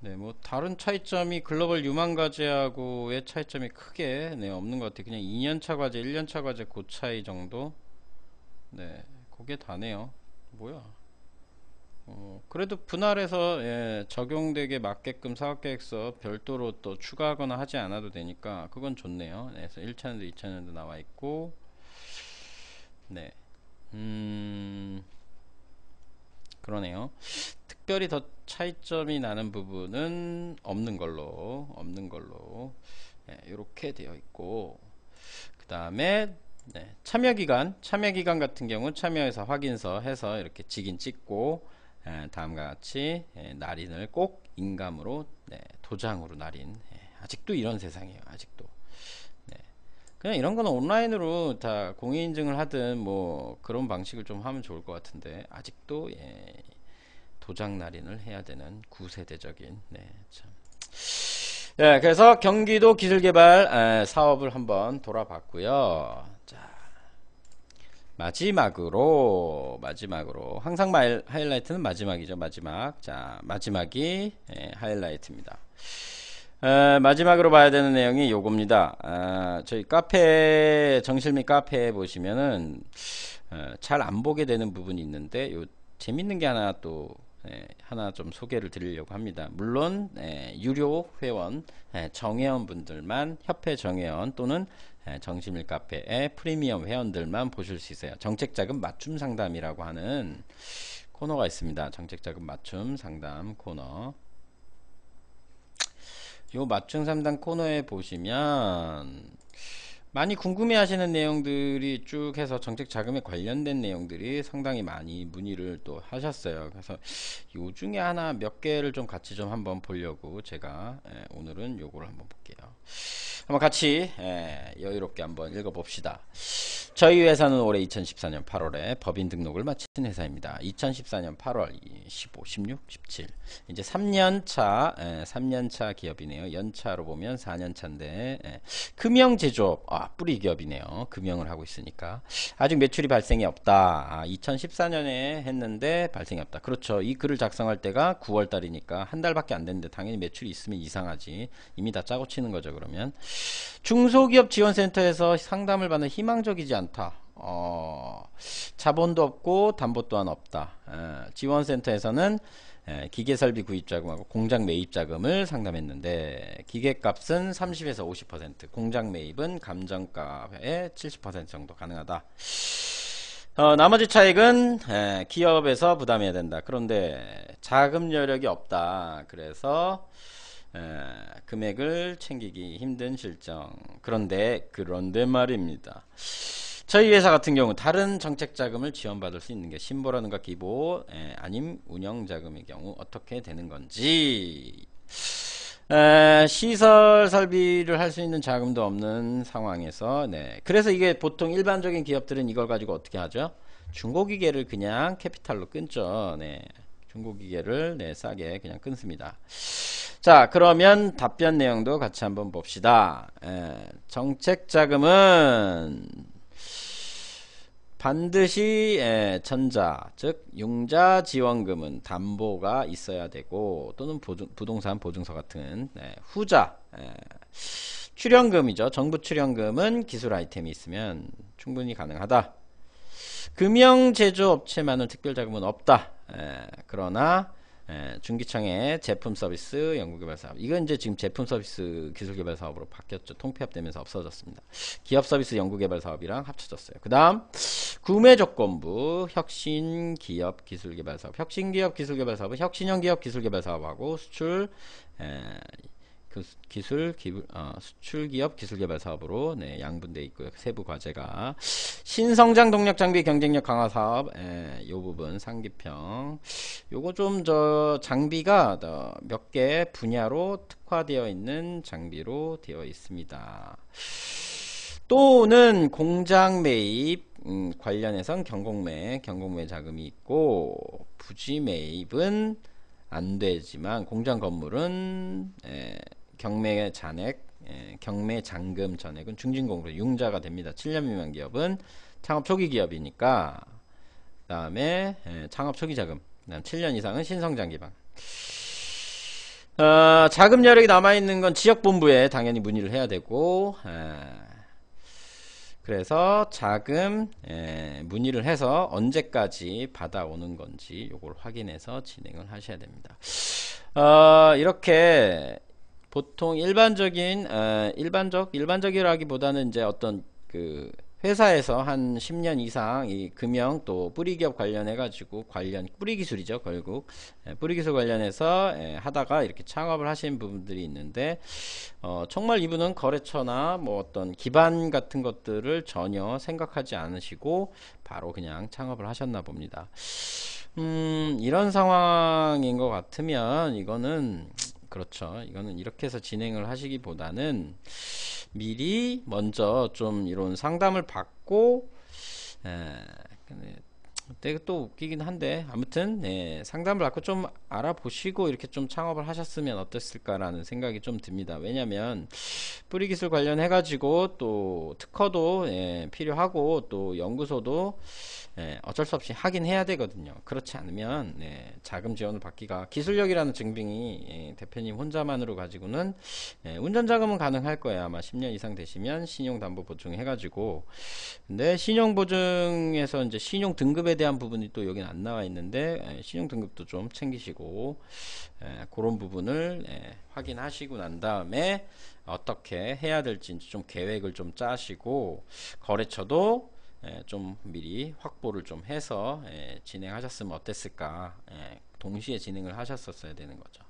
네, 뭐 다른 차이점이 글로벌 유망 과제하고의 차이점이 크게 네, 없는 것 같아요. 그냥 2년차 과제, 1년차 과제 그 차이 정도. 네, 그게 다네요. 뭐야? 어, 그래도 분할해서 예, 적용되게 맞게끔 사업계획서 별도로 또 추가하거나 하지 않아도 되니까 그건 좋네요. 네, 그래서 1차년도 2차년도 나와 있고 네. 음, 그러네요. 특별히 더 차이점이 나는 부분은 없는 걸로 없는 걸로 이렇게 네, 되어 있고 그 다음에 네, 참여기간 참여기간 같은 경우 참여해서 확인서 해서 이렇게 직인 찍고 예, 다음과 같이 예, 날인을 꼭 인감으로 네, 도장으로 날인 예, 아직도 이런 세상이에요 아직도 네. 그냥 이런 거는 온라인으로 다 공인인증을 하든 뭐 그런 방식을 좀 하면 좋을 것 같은데 아직도 예, 도장 날인을 해야 되는 구세대적인 네, 참. 네, 그래서 경기도 기술개발 에, 사업을 한번 돌아봤고요. 마지막으로 마지막으로 항상 마일, 하이라이트는 마지막이죠 마지막 자 마지막이 예, 하이라이트입니다 어, 마지막으로 봐야 되는 내용이 요겁니다 아, 저희 카페 정실미 카페에 보시면은 어, 잘안 보게 되는 부분이 있는데 요 재밌는 게 하나 또 예, 하나 좀 소개를 드리려고 합니다. 물론 예, 유료 회원 예, 정회원 분들만 협회 정회원 또는 예, 정심일 카페의 프리미엄 회원들만 보실 수 있어요. 정책자금 맞춤 상담이라고 하는 코너가 있습니다. 정책자금 맞춤 상담 코너. 요 맞춤 상담 코너에 보시면 많이 궁금해 하시는 내용들이 쭉 해서 정책 자금에 관련된 내용들이 상당히 많이 문의를 또 하셨어요. 그래서 요 중에 하나 몇 개를 좀 같이 좀 한번 보려고 제가 예, 오늘은 요거를 한번 볼게요. 한번 같이 예, 여유롭게 한번 읽어봅시다. 저희 회사는 올해 2014년 8월에 법인 등록을 마친 회사입니다. 2014년 8월 15, 16, 17 이제 3년차 예, 3년차 기업이네요. 연차로 보면 4년차인데 예, 금형제조업 아, 뿌리 기업이네요. 금형을 하고 있으니까 아직 매출이 발생이 없다. 아, 2014년에 했는데 발생이 없다. 그렇죠. 이 글을 작성할 때가 9월달이니까 한 달밖에 안 됐는데 당연히 매출이 있으면 이상하지. 이미 다 짜고 치는 거죠. 그러면 중소기업 지원센터에서 상담을 받는 희망적이지 않다. 어, 자본도 없고 담보 또한 없다. 에, 지원센터에서는 에, 기계설비 구입자금하고 공장 매입자금을 상담했는데 기계값은 30에서 50% 공장 매입은 감정가의 70% 정도 가능하다. 어, 나머지 차액은 에, 기업에서 부담해야 된다. 그런데 자금 여력이 없다. 그래서 금액을 챙기기 힘든 실정. 그런데 그런데 말입니다. 저희 회사 같은 경우 다른 정책 자금을 지원받을 수 있는 게 신보라든가 기보 에, 아님 운영 자금의 경우 어떻게 되는 건지 에, 시설 설비를 할 수 있는 자금도 없는 상황에서 네 그래서 이게 보통 일반적인 기업들은 이걸 가지고 어떻게 하죠? 중고기계를 그냥 캐피탈로 끊죠. 네 중고기계를 네 싸게 그냥 끊습니다. 자 그러면 답변 내용도 같이 한번 봅시다 에, 예, 정책자금은 반드시 에, 예, 천자 즉 융자 지원금은 담보가 있어야 되고 또는 보증, 부동산 보증서 같은 에, 네, 후자 예, 출연금이죠 정부 출연금은 기술 아이템이 있으면 충분히 가능하다 금융제조업체만은 특별자금은 없다 그러나 예, 중기청의 제품 서비스 연구개발 사업 이건 이제 지금 제품 서비스 기술개발 사업으로 바뀌었죠 통폐합되면서 없어졌습니다 기업 서비스 연구개발 사업이랑 합쳐졌어요 그 다음 구매 조건부 혁신 기업 기술개발 사업 혁신 기업 기술개발 사업은 혁신형 기업 기술개발 사업하고 수출 예, 그 기술 기부, 어, 수출 기업 기술 개발 사업으로 네, 양분돼 있고요. 그 세부 과제가 신성장 동력 장비 경쟁력 강화 사업 에, 예, 요 부분 상기평 요거 좀 저 장비가 몇 개 분야로 특화되어 있는 장비로 되어 있습니다. 또는 공장 매입 음, 관련해선 경공매 경공매 자금이 있고 부지 매입은 안 되지만 공장 건물은 에, 예, 경매 잔액, 예, 경매 잔금 전액은 중진공으로 융자가 됩니다. 7년 미만 기업은 창업 초기 기업이니까 그 다음에 예, 창업 초기 자금 그다음 7년 이상은 신성장 기반 어, 자금 여력이 남아있는 건 지역본부에 당연히 문의를 해야 되고 예, 그래서 자금 예, 문의를 해서 언제까지 받아오는 건지 요걸 확인해서 진행을 하셔야 됩니다. 어, 이렇게 보통 일반적인 어, 일반적 일반적이라기보다는 이제 어떤 그 회사에서 한 10년 이상 이 금융 또 뿌리기업 관련해 가지고 관련 뿌리기술이죠 결국 예, 뿌리기술 관련해서 예, 하다가 이렇게 창업을 하신 부분들이 있는데 어, 정말 이분은 거래처나 뭐 어떤 기반 같은 것들을 전혀 생각하지 않으시고 바로 그냥 창업을 하셨나 봅니다 음 이런 상황인 것 같으면 이거는 그렇죠. 이거는 이렇게 해서 진행을 하시기보다는 미리 먼저 좀 이런 상담을 받고 에, 예, 그때 또 웃기긴 한데 아무튼 예, 상담을 받고 좀 알아보시고 이렇게 좀 창업을 하셨으면 어땠을까라는 생각이 좀 듭니다. 왜냐하면 뿌리 기술 관련해 가지고 또 특허도 예, 필요하고 또 연구소도 예, 어쩔 수 없이 하긴 해야 되거든요. 그렇지 않으면 예, 자금 지원을 받기가 기술력이라는 증빙이 예, 대표님 혼자만으로 가지고는 예, 운전자금은 가능할 거예요. 아마 10년 이상 되시면 신용담보보증 해가지고 근데 신용보증에서 이제 신용등급에 대한 부분이 또 여기는 안 나와 있는데 예, 신용등급도 좀 챙기시고 예, 그런 부분을 확인하시고 난 다음에 어떻게 해야 될지 좀 계획을 좀 짜시고 거래처도 예, 좀 미리 확보를 좀 해서 예, 진행하셨으면 어땠을까 예, 동시에 진행을 하셨었어야 되는 거죠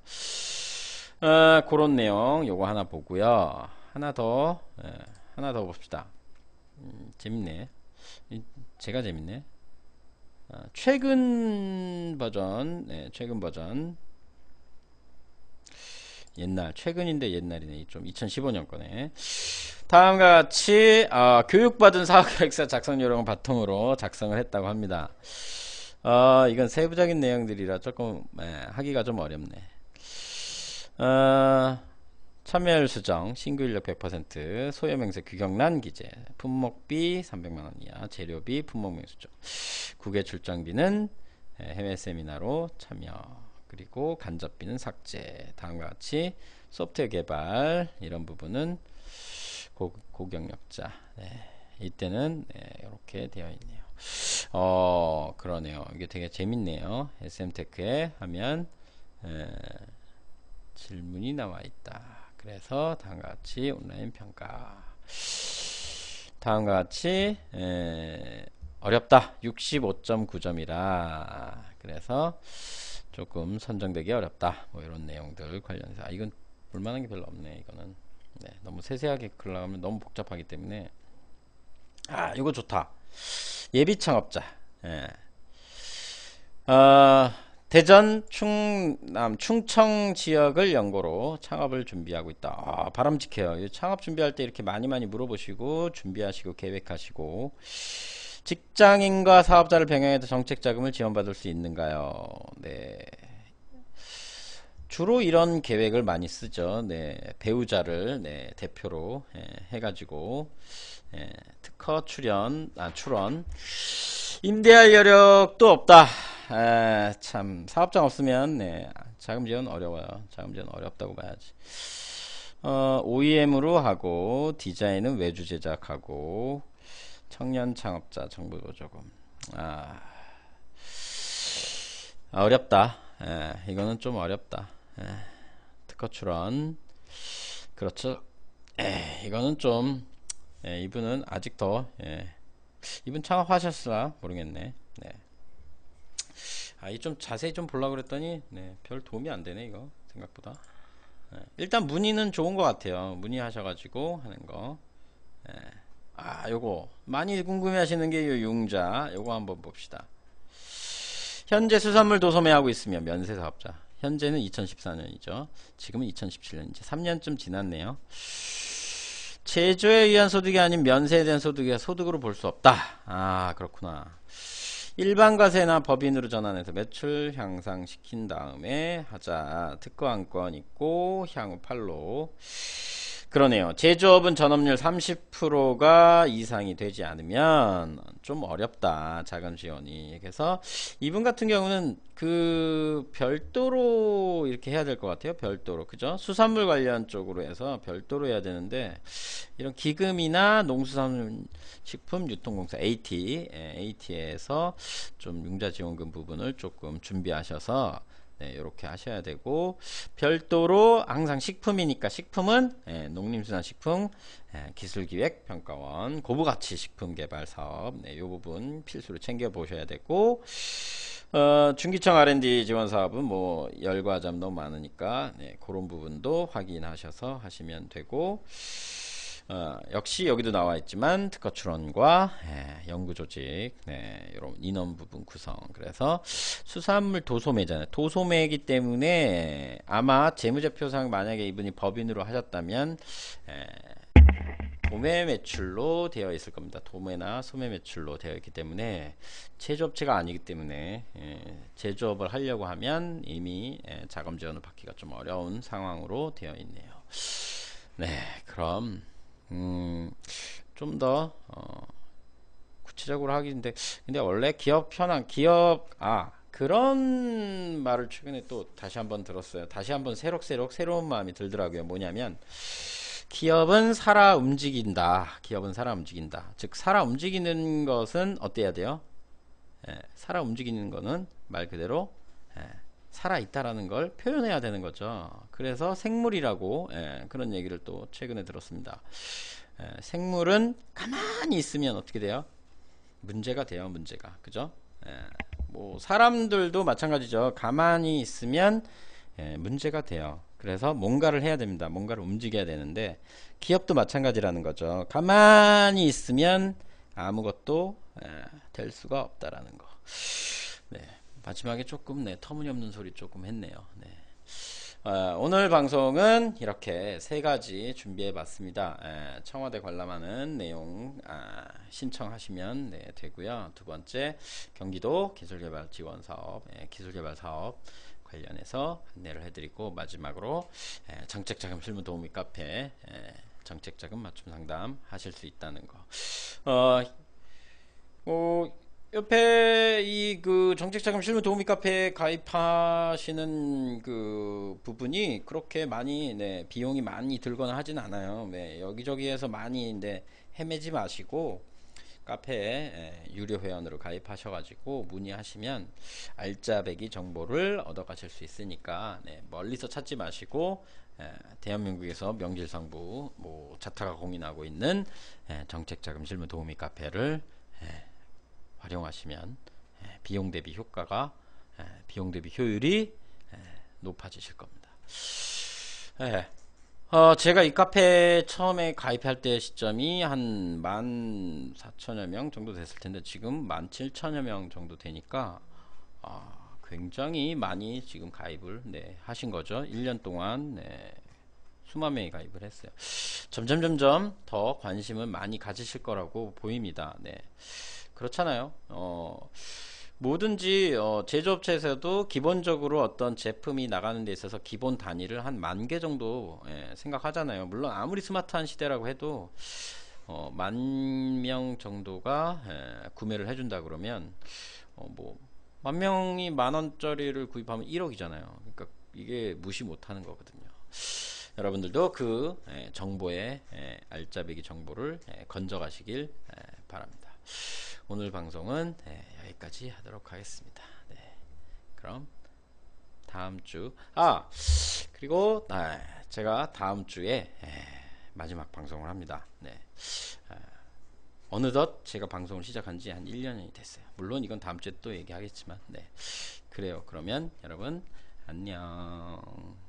아, 그런 내용 요거 하나 보고요 하나 더 하나 더 봅시다 음, 재밌네 제가 재밌네 아, 최근 버전 최근 버전 옛날 최근인데 옛날이네 좀 2015년 거네 다음과 같이 어, 교육받은 사업계획서 작성 요령을 바탕으로 작성을 했다고 합니다 어, 이건 세부적인 내용들이라 조금 에, 예, 하기가 좀 어렵네 어, 참여율 수정, 신규 인력 100%, 소요 명세 규격난 기재, 품목비 300만원 이하, 재료비, 품목 명수정, 국외 출장비는 예, 해외 세미나로 참여. 그리고 간접비는 삭제 다음과 같이 소프트웨어 개발 이런 부분은 고, 경력자 네. 이때는 네, 이렇게 되어 있네요 어 그러네요 이게 되게 재밌네요 SM테크에 하면 에, 질문이 나와 있다 그래서 다음과 같이 온라인 평가 다음과 같이 에, 어렵다 65.9점이라 그래서 조금 선정되기 어렵다 뭐 이런 내용들 관련해서 아 이건 볼만한 게 별로 없네 이거는 네, 너무 세세하게 글러가면 너무 복잡하기 때문에 아 이거 좋다 예비 창업자 예. 아 대전 충남 충청 지역을 연고로 창업을 준비하고 있다 아, 바람직해요 창업 준비할 때 이렇게 많이 많이 물어보시고 준비하시고 계획하시고 직장인과 사업자를 병행해서 정책 자금을 지원받을 수 있는가요? 네. 주로 이런 계획을 많이 쓰죠. 네. 배우자를 네, 대표로 예, 해가지고 예, 특허 출연, 아 출원. 임대할 여력도 없다. 아, 참 사업장 없으면 네, 자금 지원 어려워요. 자금 지원 어렵다고 봐야지. 어, OEM으로 하고 디자인은 외주 제작하고 청년 창업자 정부 보조금. 아, 아 어렵다. 에, 예, 이거는 좀 어렵다. 에, 예, 특허 출원. 그렇죠. 에, 예, 이거는 좀 예, 이분은 아직 더 예. 이분 창업하셨으나 모르겠네. 네. 아, 이 좀 자세히 좀 보려고 그랬더니 네, 별 도움이 안 되네 이거 생각보다. 네. 일단 문의는 좋은 것 같아요. 문의하셔가지고 하는 거. 네. 아 요거 많이 궁금해하시는 게요 융자 요거 한번 봅시다 현재 수산물 도소매하고 있으며 면세사업자 현재는 2014년이죠 지금은 2017년 이제 3년쯤 지났네요 제조에 의한 소득이 아닌 면세에 대한 소득이 소득으로 볼 수 없다 아 그렇구나 일반과세나 법인으로 전환해서 매출 향상시킨 다음에 하자 특허안건 있고 향후 팔로 그러네요. 제조업은 전업률 30%가 이상이 되지 않으면 좀 어렵다. 자금 지원이. 그래서 이분 같은 경우는 그 별도로 이렇게 해야 될 것 같아요. 별도로. 그죠? 수산물 관련 쪽으로 해서 별도로 해야 되는데 이런 기금이나 농수산식품 유통공사 AT, 예, AT에서 좀 융자 지원금 부분을 조금 준비하셔서 네, 이렇게 하셔야 되고 별도로 항상 식품이니까 식품은 예, 농림수산식품 예, 기술기획평가원 고부가치 식품개발사업 네, 이 부분 필수로 챙겨 보셔야 되고 어, 중기청 R&D 지원사업은 뭐 열과점 도 많으니까 네, 그런 부분도 확인하셔서 하시면 되고 어, 역시 여기도 나와 있지만 특허 출원과 예, 연구 조직 네, 이런 인원 부분 구성 그래서 수산물 도소매잖아요 도소매이기 때문에 아마 재무제표상 만약에 이분이 법인으로 하셨다면 예, 도매 매출로 되어 있을 겁니다. 도매나 소매 매출로 되어 있기 때문에 제조업체가 아니기 때문에 예, 제조업을 하려고 하면 이미 예, 자금 지원을 받기가 좀 어려운 상황으로 되어 있네요. 네, 그럼 음, 좀 더 어, 구체적으로 하긴데 기 근데 원래 기업 현황 기업 아 그런 말을 최근에 또 다시 한번 들었어요. 다시 한번 새록새록 새로운 마음이 들더라고요. 뭐냐면 기업은 살아 움직인다. 기업은 살아 움직인다. 즉 살아 움직이는 것은 어때야 돼요? 예, 살아 움직이는 거는 말 그대로 살아있다라는 걸 표현해야 되는 거죠. 그래서 생물이라고 예, 그런 얘기를 또 최근에 들었습니다. 예, 생물은 가만히 있으면 어떻게 돼요? 문제가 돼요, 문제가. 그죠? 예, 뭐 사람들도 마찬가지죠. 가만히 있으면 예, 문제가 돼요. 그래서 뭔가를 해야 됩니다. 뭔가를 움직여야 되는데 기업도 마찬가지라는 거죠. 가만히 있으면 아무것도 예, 될 수가 없다라는 거. 네. 마지막에 조금 네 터무니없는 소리 조금 했네요. 네. 아, 오늘 방송은 이렇게 세 가지 준비해 봤습니다. 청와대 관람하는 내용 아, 신청하시면 네, 되고요. 두 번째 경기도 기술개발 지원 사업, 네, 기술개발 사업 관련해서 안내를 해드리고 마지막으로 정책자금 실무 도우미 카페 정책자금 맞춤 상담 하실 수 있다는 거. 어, 어 옆에 이 그 정책자금 실무 도우미 카페에 가입하시는 그 부분이 그렇게 많이 네, 비용이 많이 들거나 하진 않아요. 네, 여기저기에서 많이 네, 헤매지 마시고 카페에 예, 유료 회원으로 가입하셔가지고 문의하시면 알짜배기 정보를 얻어가실 수 있으니까 네, 멀리서 찾지 마시고 예, 대한민국에서 명실상부 뭐 자타가 공인하고 있는 예, 정책자금 실무 도우미 카페를 예, 활용하시면 예, 비용 대비 효과가 예, 비용 대비 효율이 예, 높아지실 겁니다. 어, 제가 이 카페 처음에 가입할 때 시점이 한 14,000여 명 정도 됐을 텐데 지금 17,000여 명 정도 되니까 어, 굉장히 많이 지금 가입을 네, 하신 거죠. 1년 동안 네, 수만 명이 가입을 했어요. 점점 점점 더 관심을 많이 가지실 거라고 보입니다. 네. 그렇잖아요. 어, 뭐든지 어, 제조업체에서도 기본적으로 어떤 제품이 나가는 데 있어서 기본 단위를 한 만 개 정도 예, 생각하잖아요. 물론 아무리 스마트한 시대라고 해도 어, 만 명 정도가 예, 구매를 해준다 그러면 어, 뭐만 명이 만 원짜리를 구입하면 1억이잖아요. 그러니까 이게 무시 못하는 거거든요. 여러분들도 그 예, 정보에 예, 알짜배기 정보를 예, 건져가시길 예, 바랍니다. 오늘 방송은 네, 여기까지 하도록 하겠습니다. 네, 그럼 다음 주, 아, 그리고 네, 제가 다음 주에 예, 마지막 방송을 합니다. 네. 아, 어느덧 제가 방송을 시작한 지 한 1년이 됐어요. 물론 이건 다음 주에 또 얘기하겠지만, 네. 그래요. 그러면 여러분, 안녕.